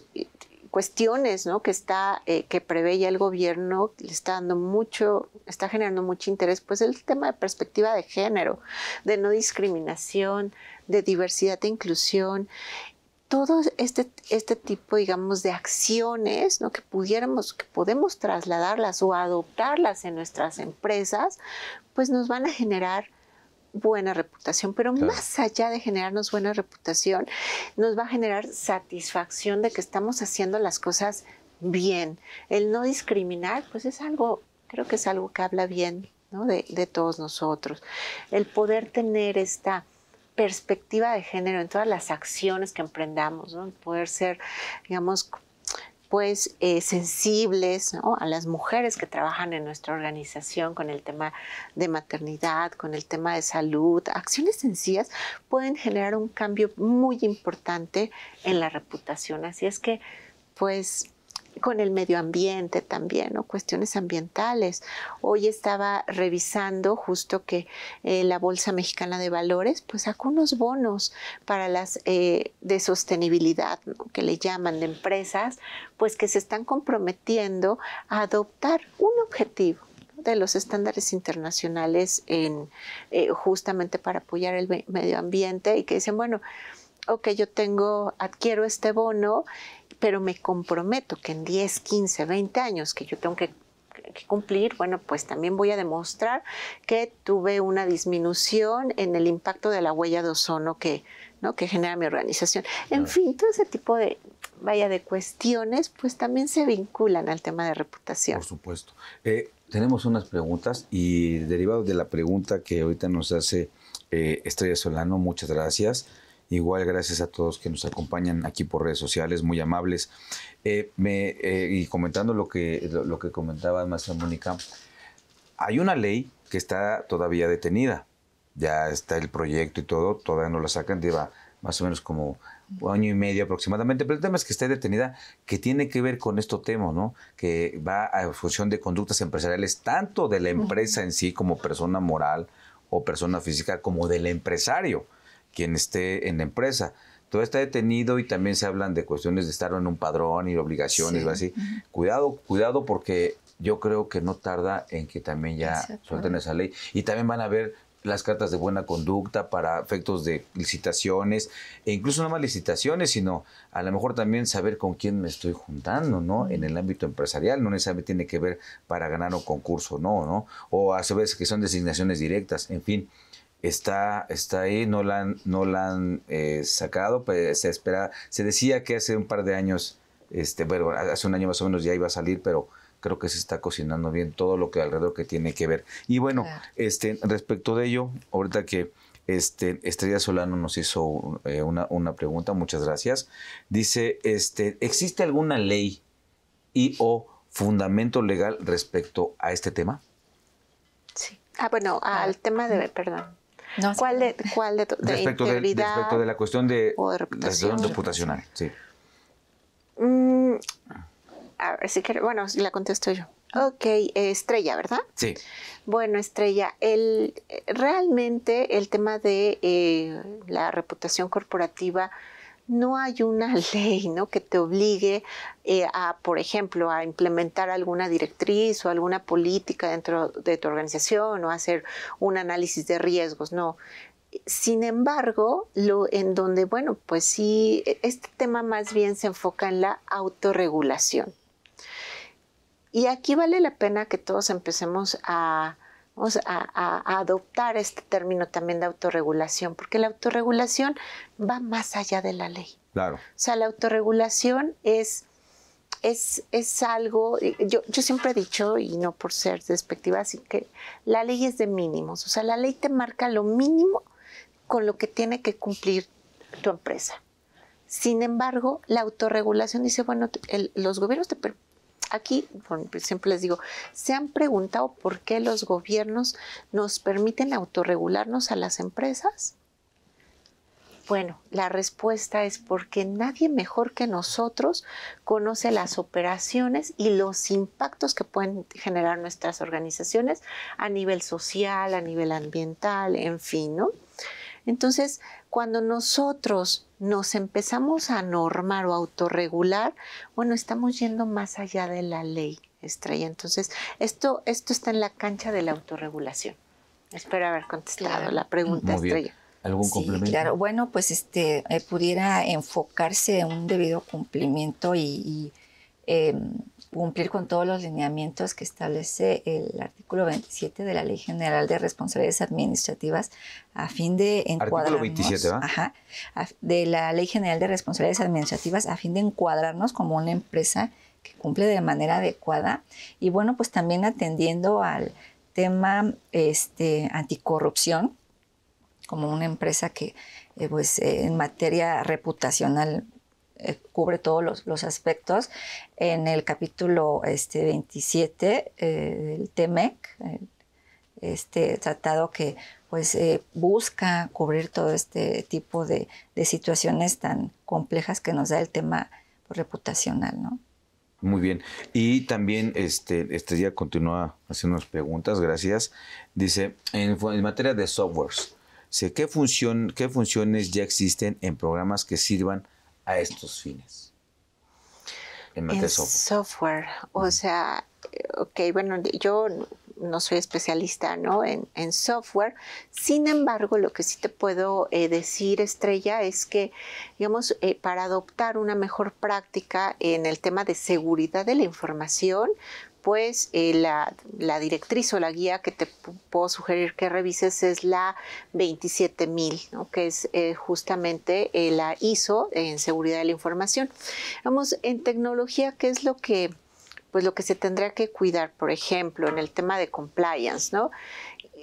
cuestiones ¿no? que, está, eh, que prevé ya el gobierno, le está dando mucho, está generando mucho interés, pues el tema de perspectiva de género, de no discriminación, de diversidad e inclusión. Todo este, este tipo, digamos, de acciones ¿no? que pudiéramos, que podemos trasladarlas o adoptarlas en nuestras empresas, pues nos van a generar buena reputación, pero más allá de generarnos buena reputación, nos va a generar satisfacción de que estamos haciendo las cosas bien. El no discriminar, pues es algo, creo que es algo que habla bien de, todos nosotros. El poder tener esta perspectiva de género en todas las acciones que emprendamos, ¿no? poder ser, digamos, pues eh, sensibles a las mujeres que trabajan en nuestra organización con el tema de maternidad, con el tema de salud, acciones sencillas pueden generar un cambio muy importante en la reputación. Así es que, pues con el medio ambiente también, o cuestiones ambientales. Hoy estaba revisando justo que eh, la Bolsa Mexicana de Valores pues sacó unos bonos para las eh, de sostenibilidad, que le llaman de empresas, pues que se están comprometiendo a adoptar un objetivo de los estándares internacionales en, eh, justamente para apoyar el medio ambiente y que dicen, bueno, ok, yo tengo, adquiero este bono pero me comprometo que en 10, 15, 20 años que yo tengo que, cumplir, bueno, pues también voy a demostrar que tuve una disminución en el impacto de la huella de ozono que, que genera mi organización. En fin, todo ese tipo de, vaya, de cuestiones, pues también se vinculan al tema de reputación. Por supuesto. Eh, tenemos unas preguntas y derivado de la pregunta que ahorita nos hace eh, Estrella Solano, muchas gracias. Igual gracias a todos que nos acompañan aquí por redes sociales, muy amables. Eh, me, eh, y comentando lo que, lo, que comentaba maestra Mónica, hay una ley que está todavía detenida. Ya está el proyecto y todo, todavía no la sacan, lleva más o menos como un año y medio aproximadamente, pero el tema es que está detenida, que tiene que ver con esto tema, ¿no? Que va a función de conductas empresariales, tanto de la empresa en sí como persona moral o persona física, como del empresario quien esté en la empresa. Todo está detenido y también se hablan de cuestiones de estar en un padrón y obligaciones así. Cuidado, cuidado porque yo creo que no tarda en que también ya suelten esa ley. Y también van a ver las cartas de buena conducta para efectos de licitaciones, e incluso no más licitaciones, sino a lo mejor también saber con quién me estoy juntando, ¿no? En el ámbito empresarial, no necesariamente tiene que ver para ganar un concurso, no, ¿no? O a veces que son designaciones directas, en fin está, está ahí, no la han, no la han eh, sacado, pues, se espera, se decía que hace un par de años, este, bueno, hace un año más o menos ya iba a salir, pero creo que se está cocinando bien todo lo que alrededor que tiene que ver. Y bueno, este, respecto de ello, ahorita que este, Estrella Solano nos hizo eh, una, una, pregunta, muchas gracias. Dice, este, ¿existe alguna ley y o fundamento legal respecto a este tema? Sí. Ah, bueno, ah. al tema de, perdón, ¿Cuál de, cuál de, respecto De, la cuestión de o de reputación. reputacional, sí. Mm, a si bueno, la contesto yo. Ok, Estrella, ¿verdad? Sí. Bueno, Estrella, el, realmente el tema de eh, la reputación corporativa no hay una (laughs) ley ¿no? que te obligue eh, a, por ejemplo, a implementar alguna directriz o alguna política dentro de tu organización o hacer un análisis de riesgos, no. Sin embargo, lo en donde, bueno, pues sí, e, este tema más bien se enfoca en la autorregulación. Y aquí vale la pena que todos empecemos a a, adoptar este término también de autorregulación, porque la autorregulación va más allá de la ley. Claro. O sea, la autorregulación es, es, es algo, yo, yo siempre he dicho, y no por ser despectiva, así que la ley es de mínimos, o sea, la ley te marca lo mínimo con lo que tiene que cumplir tu empresa. Sin embargo, la autorregulación dice, bueno, los gobiernos te, Aquí pues, siempre les digo, ¿se han preguntado por qué los gobiernos nos permiten autorregularnos a las empresas? Bueno, la respuesta es porque nadie mejor que nosotros conoce las operaciones y los impactos que pueden generar nuestras organizaciones a nivel social, a nivel ambiental, en fin, ¿no? Entonces, cuando nosotros nos empezamos a normar o autorregular, bueno, estamos yendo más allá de la ley, Estrella. Entonces, esto, esto está en la cancha de la autorregulación. Espero haber contestado la pregunta, Estrella. ¿Algún complemento? Claro, bueno, pues este eh, pudiera enfocarse en un debido cumplimiento y, em, cumplir con todos los lineamientos que establece el artículo 27 de la Ley General de Responsabilidades Administrativas a fin de encuadrarnos de la Ley General de Responsabilidades Administrativas a fin de encuadrarnos como una empresa que cumple de manera adecuada y bueno, pues también atendiendo al tema este anticorrupción como una empresa que eh, pues eh, en materia reputacional eh, cubre todos los, aspectos. En el capítulo este, 27 eh, del TEMEC, este tratado que pues eh, busca cubrir todo este tipo de, situaciones tan complejas que nos da el tema pues, reputacional, Muy bien. Y también este, este día continúa unas preguntas, gracias. Dice, en, materia de softwares, ¿qué, función, ¿qué funciones ya existen en programas que sirvan a estos fines. En software. o sea, ok, bueno, yo no soy especialista ¿no? En, software. Sin embargo, lo que sí te puedo eh, decir, Estrella, es que, digamos, eh, para adoptar una mejor práctica en el tema de seguridad de la información, pues la, directriz o la guía que te puedo sugerir que revises es la 27000, que es eh, justamente eh, la ISO en seguridad de la información. Vamos, en tecnología, ¿qué es lo que, pues, lo que se tendría que cuidar? Por ejemplo, en el tema de compliance, ¿no?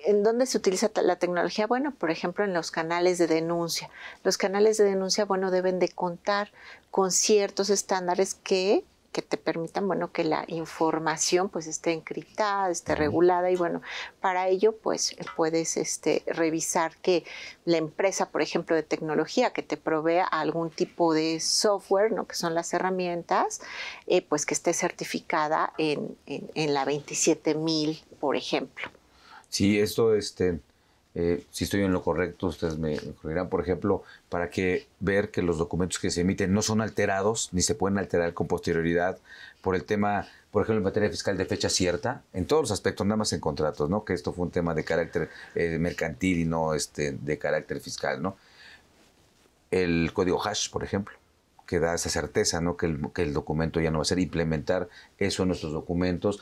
¿En dónde se utiliza la tecnología? Bueno, por ejemplo, en los canales de denuncia. Los canales de denuncia, bueno, deben de contar con ciertos estándares que que te permitan, bueno, que la información pues esté encriptada, esté regulada y bueno, para ello pues puedes este, revisar que la empresa, por ejemplo, de tecnología que te provea algún tipo de software, ¿no? que son las herramientas, eh, pues que esté certificada en, la 27000, por ejemplo. Sí, esto, este, eh, si estoy en lo correcto, ustedes me corregirán, por ejemplo, para que ver que los documentos que se emiten no son alterados ni se pueden alterar con posterioridad por el tema, por ejemplo, en materia fiscal de fecha cierta, en todos los aspectos, nada más en contratos, ¿no? Que esto fue un tema de carácter eh, mercantil y no este, de carácter fiscal, ¿no? El código hash, por ejemplo que da esa certeza, ¿no? Que que el documento ya no va a ser implementar eso en nuestros documentos,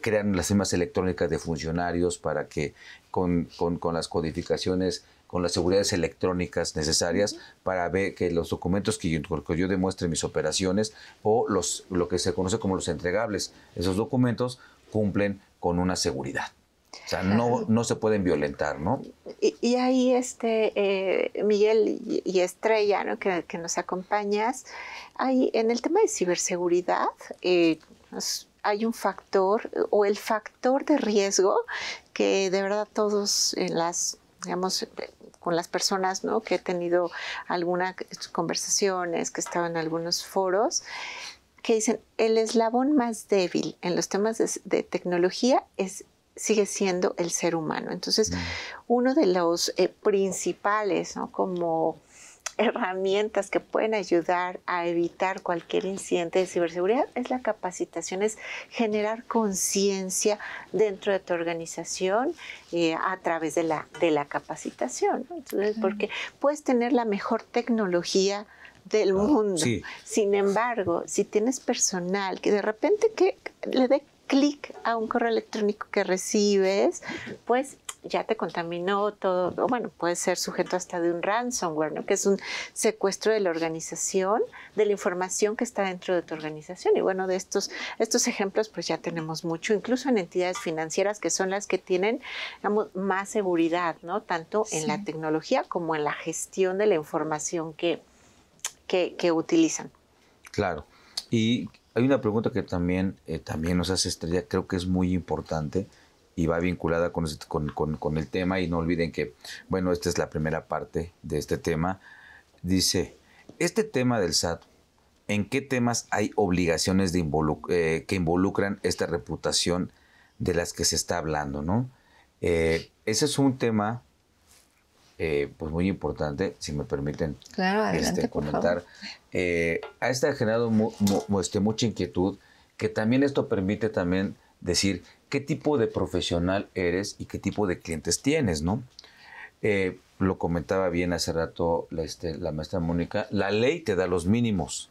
crean las firmas electrónicas de funcionarios para que con, las codificaciones con las seguridades electrónicas necesarias para ver que los documentos que yo, yo, demuestre mis operaciones o los, lo que se conoce como los entregables, esos documentos cumplen con una seguridad. O sea, no, no se pueden violentar, ¿no? Y, y ahí, este, eh, Miguel y, Estrella, Que, nos acompañas, ahí en el tema de ciberseguridad, eh, pues, hay un factor o el factor de riesgo que de verdad todos en las, digamos, con las personas ¿no? que he tenido algunas conversaciones, que estaban en algunos foros, que dicen el eslabón más débil en los temas de, tecnología es sigue siendo el ser humano. Entonces, mm. uno de los eh, principales, ¿no? Como herramientas que pueden ayudar a evitar cualquier incidente de ciberseguridad es la capacitación, es generar conciencia dentro de tu organización eh, a través de la, de la capacitación. Entonces, porque puedes tener la mejor tecnología del ah, mundo. Sin embargo, si tienes personal que de repente que le dé clic a un correo electrónico que recibes, pues ya te contaminó todo, bueno, puede ser sujeto hasta de un ransomware, que es un secuestro de la organización, de la información que está dentro de tu organización. Y bueno, de estos, estos ejemplos pues ya tenemos mucho, incluso en entidades financieras que son las que tienen más seguridad, ¿no? tanto en la tecnología como en la gestión de la información que, que, utilizan. Claro. Y hay una pregunta que también, eh, también nos hace Estrella, creo que es muy importante y va vinculada este, con, el tema. Y no olviden que, bueno, esta es la primera parte de este tema. Dice, este tema del SAT, ¿en qué temas hay obligaciones eh, que involucran esta reputación de las que se está hablando? ¿no? Eh, ese es un tema eh, pues muy importante, si me permiten claro, este, adelante, comentar. ha generado este, mucha inquietud, que también esto permite también decir qué tipo de profesional eres y qué tipo de clientes tienes, ¿no? Eh, lo comentaba bien hace rato este, la, maestra Mónica, la ley te da los mínimos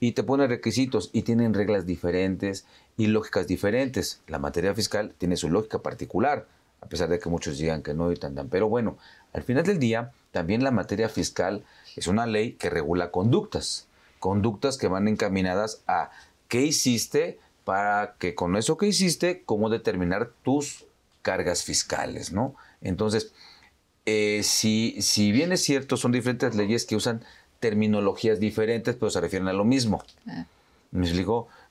y te pone requisitos y tienen reglas diferentes y lógicas diferentes. La materia fiscal tiene su lógica particular, a pesar de que muchos digan que no y tan Pero bueno, al final del día, también la materia fiscal es una ley que regula conductas, conductas que van encaminadas a qué hiciste, para que con eso que hiciste, cómo determinar tus cargas fiscales, ¿no? Entonces, eh, si, si bien es cierto, son diferentes leyes que usan terminologías diferentes, pero se refieren a lo mismo. Ah. Me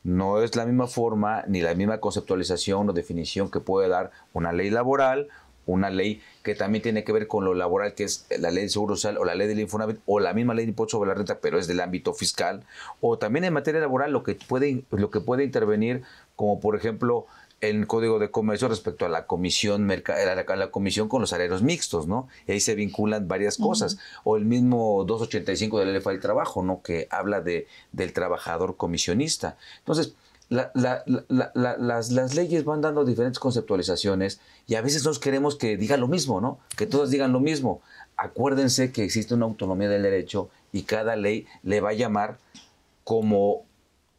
no es la misma forma ni la misma conceptualización o definición que puede dar una ley laboral una ley que también tiene que ver con lo laboral, que es la ley de seguro social o la ley del Infonavit o la misma ley de impuesto sobre la renta, pero es del ámbito fiscal, o también en materia laboral lo que puede, lo que puede intervenir, como por ejemplo el Código de Comercio respecto a la comisión a la, comisión con los salarios mixtos, ¿no? Y ahí se vinculan varias cosas. O el mismo 285 del la del trabajo, ¿no? Que habla de, del trabajador comisionista. Entonces, las, leyes van dando diferentes conceptualizaciones y a veces nos queremos que digan lo mismo, ¿no? Que todas digan lo mismo. Acuérdense que existe una autonomía del derecho y cada ley le va a llamar como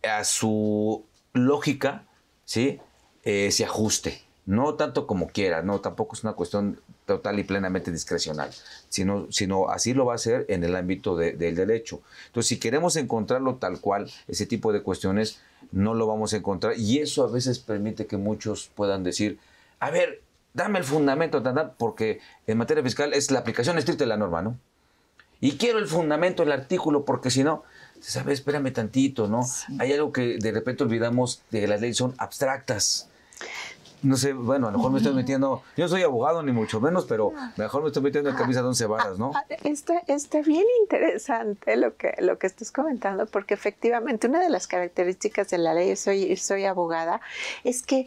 a su lógica, ¿sí? Eh, se ajuste. No tanto como quiera, no, tampoco es una cuestión total y plenamente discrecional, sino, sino así lo va a hacer en el ámbito del derecho. Entonces, si queremos encontrarlo tal cual, ese tipo de cuestiones, no lo vamos a encontrar. Y eso a veces permite que muchos puedan decir, a ver, dame el fundamento, porque en materia fiscal es la aplicación estricta de la norma, ¿no? Y quiero el fundamento, el artículo, porque si no, se sabe Espérame tantito, ¿no? Hay algo que de repente olvidamos de que las leyes son abstractas no sé, bueno, a lo mejor me estoy metiendo, yo no soy abogado ni mucho menos, pero mejor me estoy metiendo en camisa de once varas, ¿no? Ah, está, está bien interesante lo que, lo que estás comentando, porque efectivamente una de las características de la ley, soy, soy abogada, es que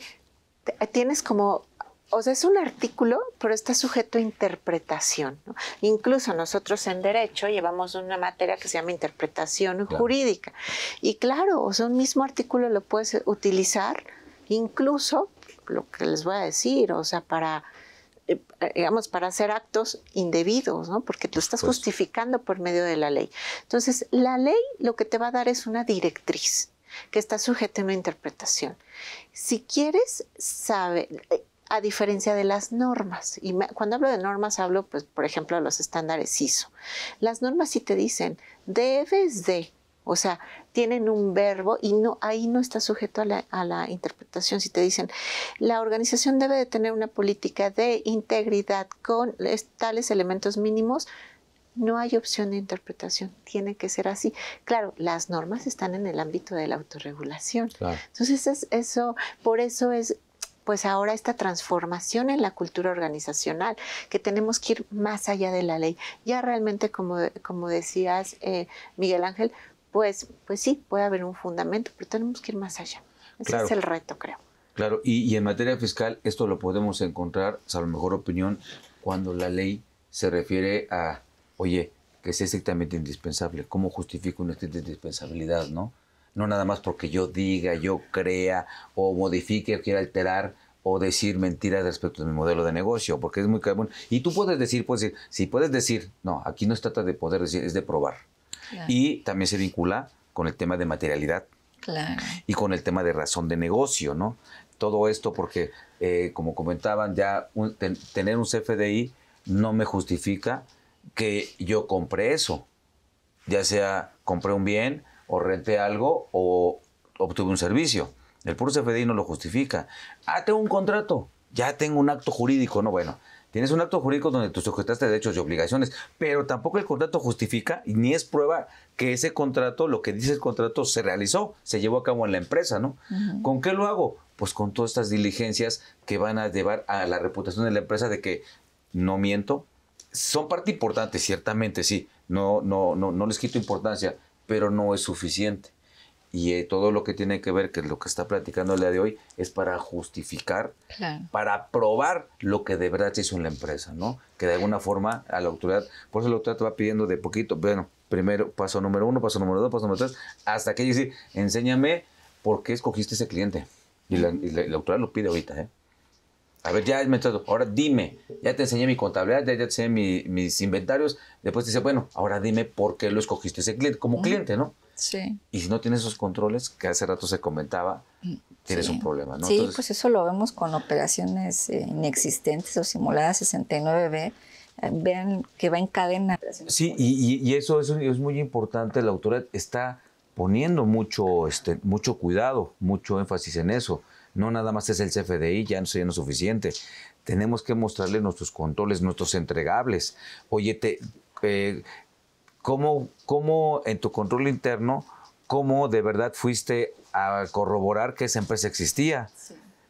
tienes como o sea, es un artículo, pero está sujeto a interpretación. Incluso nosotros en derecho llevamos una materia que se llama interpretación jurídica. Y claro, o sea, un mismo artículo lo puedes utilizar incluso lo que les voy a decir, o sea, para eh, eh, digamos, para hacer actos indebidos, ¿no? Porque tú estás justificando por medio de la ley. Entonces, la ley lo que te va a dar es una directriz que está sujeta a una interpretación. Si quieres sabe, eh, a diferencia de las normas, y cuando hablo de normas hablo, pues, por ejemplo, de los estándares ISO. Las normas sí te dicen, debes de, o sea, tienen un verbo y no, ahí no está sujeto a la, a la, interpretación. Si te dicen, la organización debe de tener una política de integridad con tales elementos mínimos, no hay opción de interpretación, tiene que ser así. Claro, las normas están en el ámbito de la autorregulación. Entonces, eso, por eso es pues ahora esta transformación en la cultura organizacional, que tenemos que ir más allá de la ley. Ya realmente, como, como decías, eh, Miguel Ángel, pues, pues sí, puede haber un fundamento, pero tenemos que ir más allá. Ese es el reto, creo. Claro, y, en materia fiscal esto lo podemos encontrar, a lo mejor opinión, cuando la ley se refiere a, oye, que es estrictamente indispensable, ¿cómo justifico una estricta indispensabilidad, no? No nada más porque yo diga, yo crea, o modifique, o quiera alterar, o decir mentiras respecto a mi modelo de negocio, porque es muy común. Y tú puedes decir, puedes decir, si puedes decir, no, aquí no se trata de poder decir, es de probar. Y también se vincula con el tema de materialidad. Y con el tema de razón de negocio, ¿no? Todo esto porque, eh, como comentaban, ya tener un CFDI no me justifica que yo compré eso. Ya sea compré un bien o renté algo o obtuve un servicio. El puro CFDI no lo justifica. Ah, tengo un contrato. Ya tengo un acto jurídico. No, bueno, Tienes un acto jurídico donde tú sujetaste derechos y obligaciones, pero tampoco el contrato justifica ni es prueba que ese contrato, lo que dice el contrato, se realizó, se llevó a cabo en la empresa, ¿no? ¿Con qué lo hago? Pues con todas estas diligencias que van a llevar a la reputación de la empresa de que no miento. Son parte importante, ciertamente, sí. No, no, no, no les quito importancia, pero no es suficiente y eh, todo lo que tiene que ver, que lo que está platicando el día de hoy, es para justificar, para probar lo que de verdad se hizo en la empresa, ¿no? Que de alguna forma a la autoridad, por eso la autoridad te va pidiendo de poquito, bueno, primero paso número uno, paso número dos, paso número tres, hasta que dice, enséñame por qué escogiste ese cliente. Y la, autoridad lo pide ahorita, ¿eh? A ver, ya me trato. Ahora dime, ya te enseñé mi contabilidad, ya, te enseñé mis inventarios. Después dice, bueno, ahora dime por qué lo escogiste ese cliente, como cliente, ¿no? Y si no tienes esos controles, que hace rato se comentaba, mm, tienes un problema, Sí, pues eso lo vemos con operaciones eh, inexistentes o simuladas 69B. Eh, vean que va en cadena. Sí, y, eso, es muy importante. La autoridad está poniendo mucho, este, mucho cuidado, mucho énfasis en eso. No nada más es el CFDI, ya no sería suficiente. Tenemos que mostrarle nuestros controles, nuestros entregables. Oye, te, eh, cómo, cómo en tu control interno, cómo de verdad fuiste a corroborar que esa empresa existía.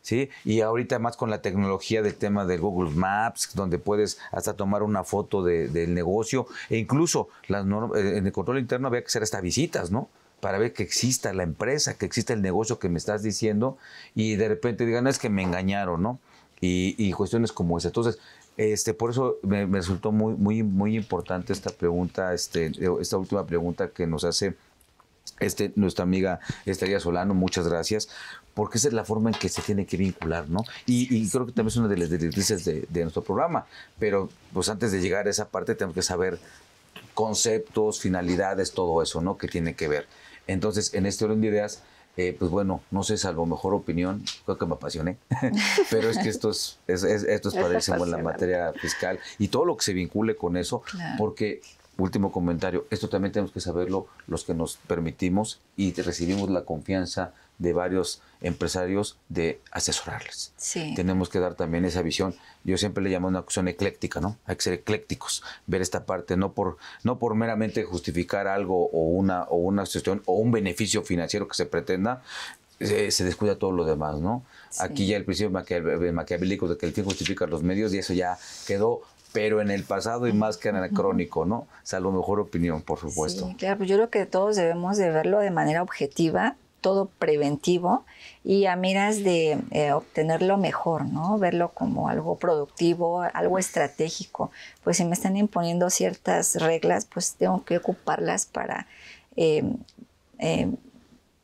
Sí. Y ahorita más con la tecnología del tema de Google Maps, donde puedes hasta tomar una foto del negocio, e incluso las eh, en el control interno había que hacer hasta visitas, ¿no? Para ver que exista la empresa, que exista el negocio que me estás diciendo, y de repente digan, es que me engañaron, ¿no? Y, y cuestiones como esa. Entonces, este, por eso me, resultó muy, muy, muy importante esta pregunta, este, esta última pregunta que nos hace este, nuestra amiga Estrella Solano, muchas gracias, porque esa es la forma en que se tiene que vincular, ¿no? Y, creo que también es una de las directrices de, de, nuestro programa, pero pues antes de llegar a esa parte tenemos que saber conceptos, finalidades, todo eso, ¿no? Que tiene que ver. Entonces, en este orden de ideas, eh, pues bueno, no sé, salvo mejor opinión, creo que me apasioné, (laughs) pero es que esto es, es, es esto en la materia fiscal y todo lo que se vincule con eso, porque, último comentario, esto también tenemos que saberlo los que nos permitimos y recibimos la confianza de varios empresarios de asesorarles. Sí. Tenemos que dar también esa visión. Yo siempre le llamo una acción ecléctica, ¿no? Hay que ser eclécticos, ver esta parte, no por, no por meramente justificar algo o una, o una o un beneficio financiero que se pretenda, se, descuida todo lo demás, ¿no? Aquí ya el principio eh, maquiavélico de que el fin justifica los medios y eso ya quedó, pero en el pasado y más que anacrónico, ¿no? O sea, mejor opinión, por supuesto. claro, pues yo creo que todos debemos de verlo de manera objetiva todo preventivo y a miras de eh, obtenerlo mejor, ¿no? Verlo como algo productivo, algo estratégico. Pues si me están imponiendo ciertas reglas, pues tengo que ocuparlas para em, em,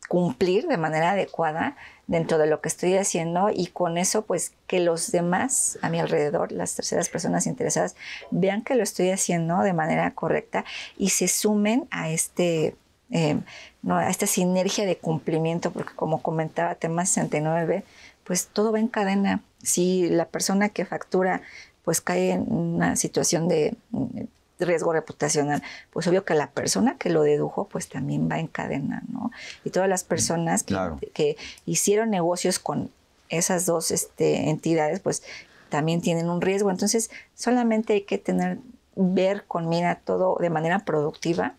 cumplir de manera adecuada dentro de lo que estoy haciendo y con eso pues que los demás a mi alrededor, las terceras personas interesadas, vean que lo estoy haciendo de manera correcta y se sumen a este em, ¿no? a esta sinergia de cumplimiento, porque como comentaba, tema 69, pues todo va en cadena. Si la persona que factura pues cae en una situación de mm, riesgo reputacional, pues obvio que la persona que lo dedujo pues también va en cadena, ¿no? Y todas las personas que, hicieron negocios con esas dos este, entidades pues también tienen un riesgo. Entonces solamente hay que tener, ver con mira todo de manera productiva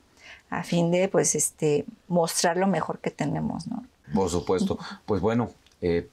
a fin de pues este mostrar lo mejor que tenemos, ¿no? Por supuesto. Pues bueno, eh,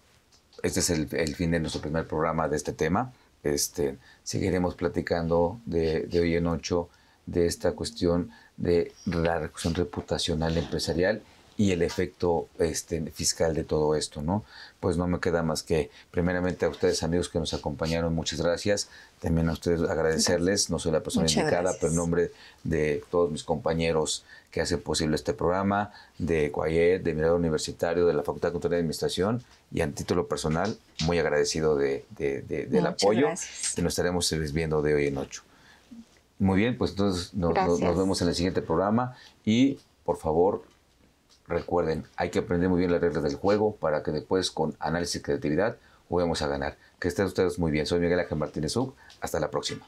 este es el, el, fin de nuestro primer programa de este tema. Este, seguiremos platicando de, hoy en ocho de esta cuestión de la reputación reputacional empresarial y el efecto este, fiscal de todo esto, ¿no? Pues no me queda más que, primeramente, a ustedes, amigos que nos acompañaron, muchas gracias. También a ustedes agradecerles, no soy la persona indicada, pero en nombre de todos mis compañeros que hacen posible este programa, de Coayet, de Mirador Universitario, de la Facultad de Control de Administración, y a título personal, muy agradecido del apoyo que nos estaremos viendo de hoy en ocho. Muy bien, pues entonces nos vemos en el siguiente programa y por favor Recuerden, hay que aprender muy bien las reglas del juego para que después con análisis y creatividad juguemos a ganar. Que estén ustedes muy bien. Soy Miguel Ángel Martínez Ug. Hasta la próxima.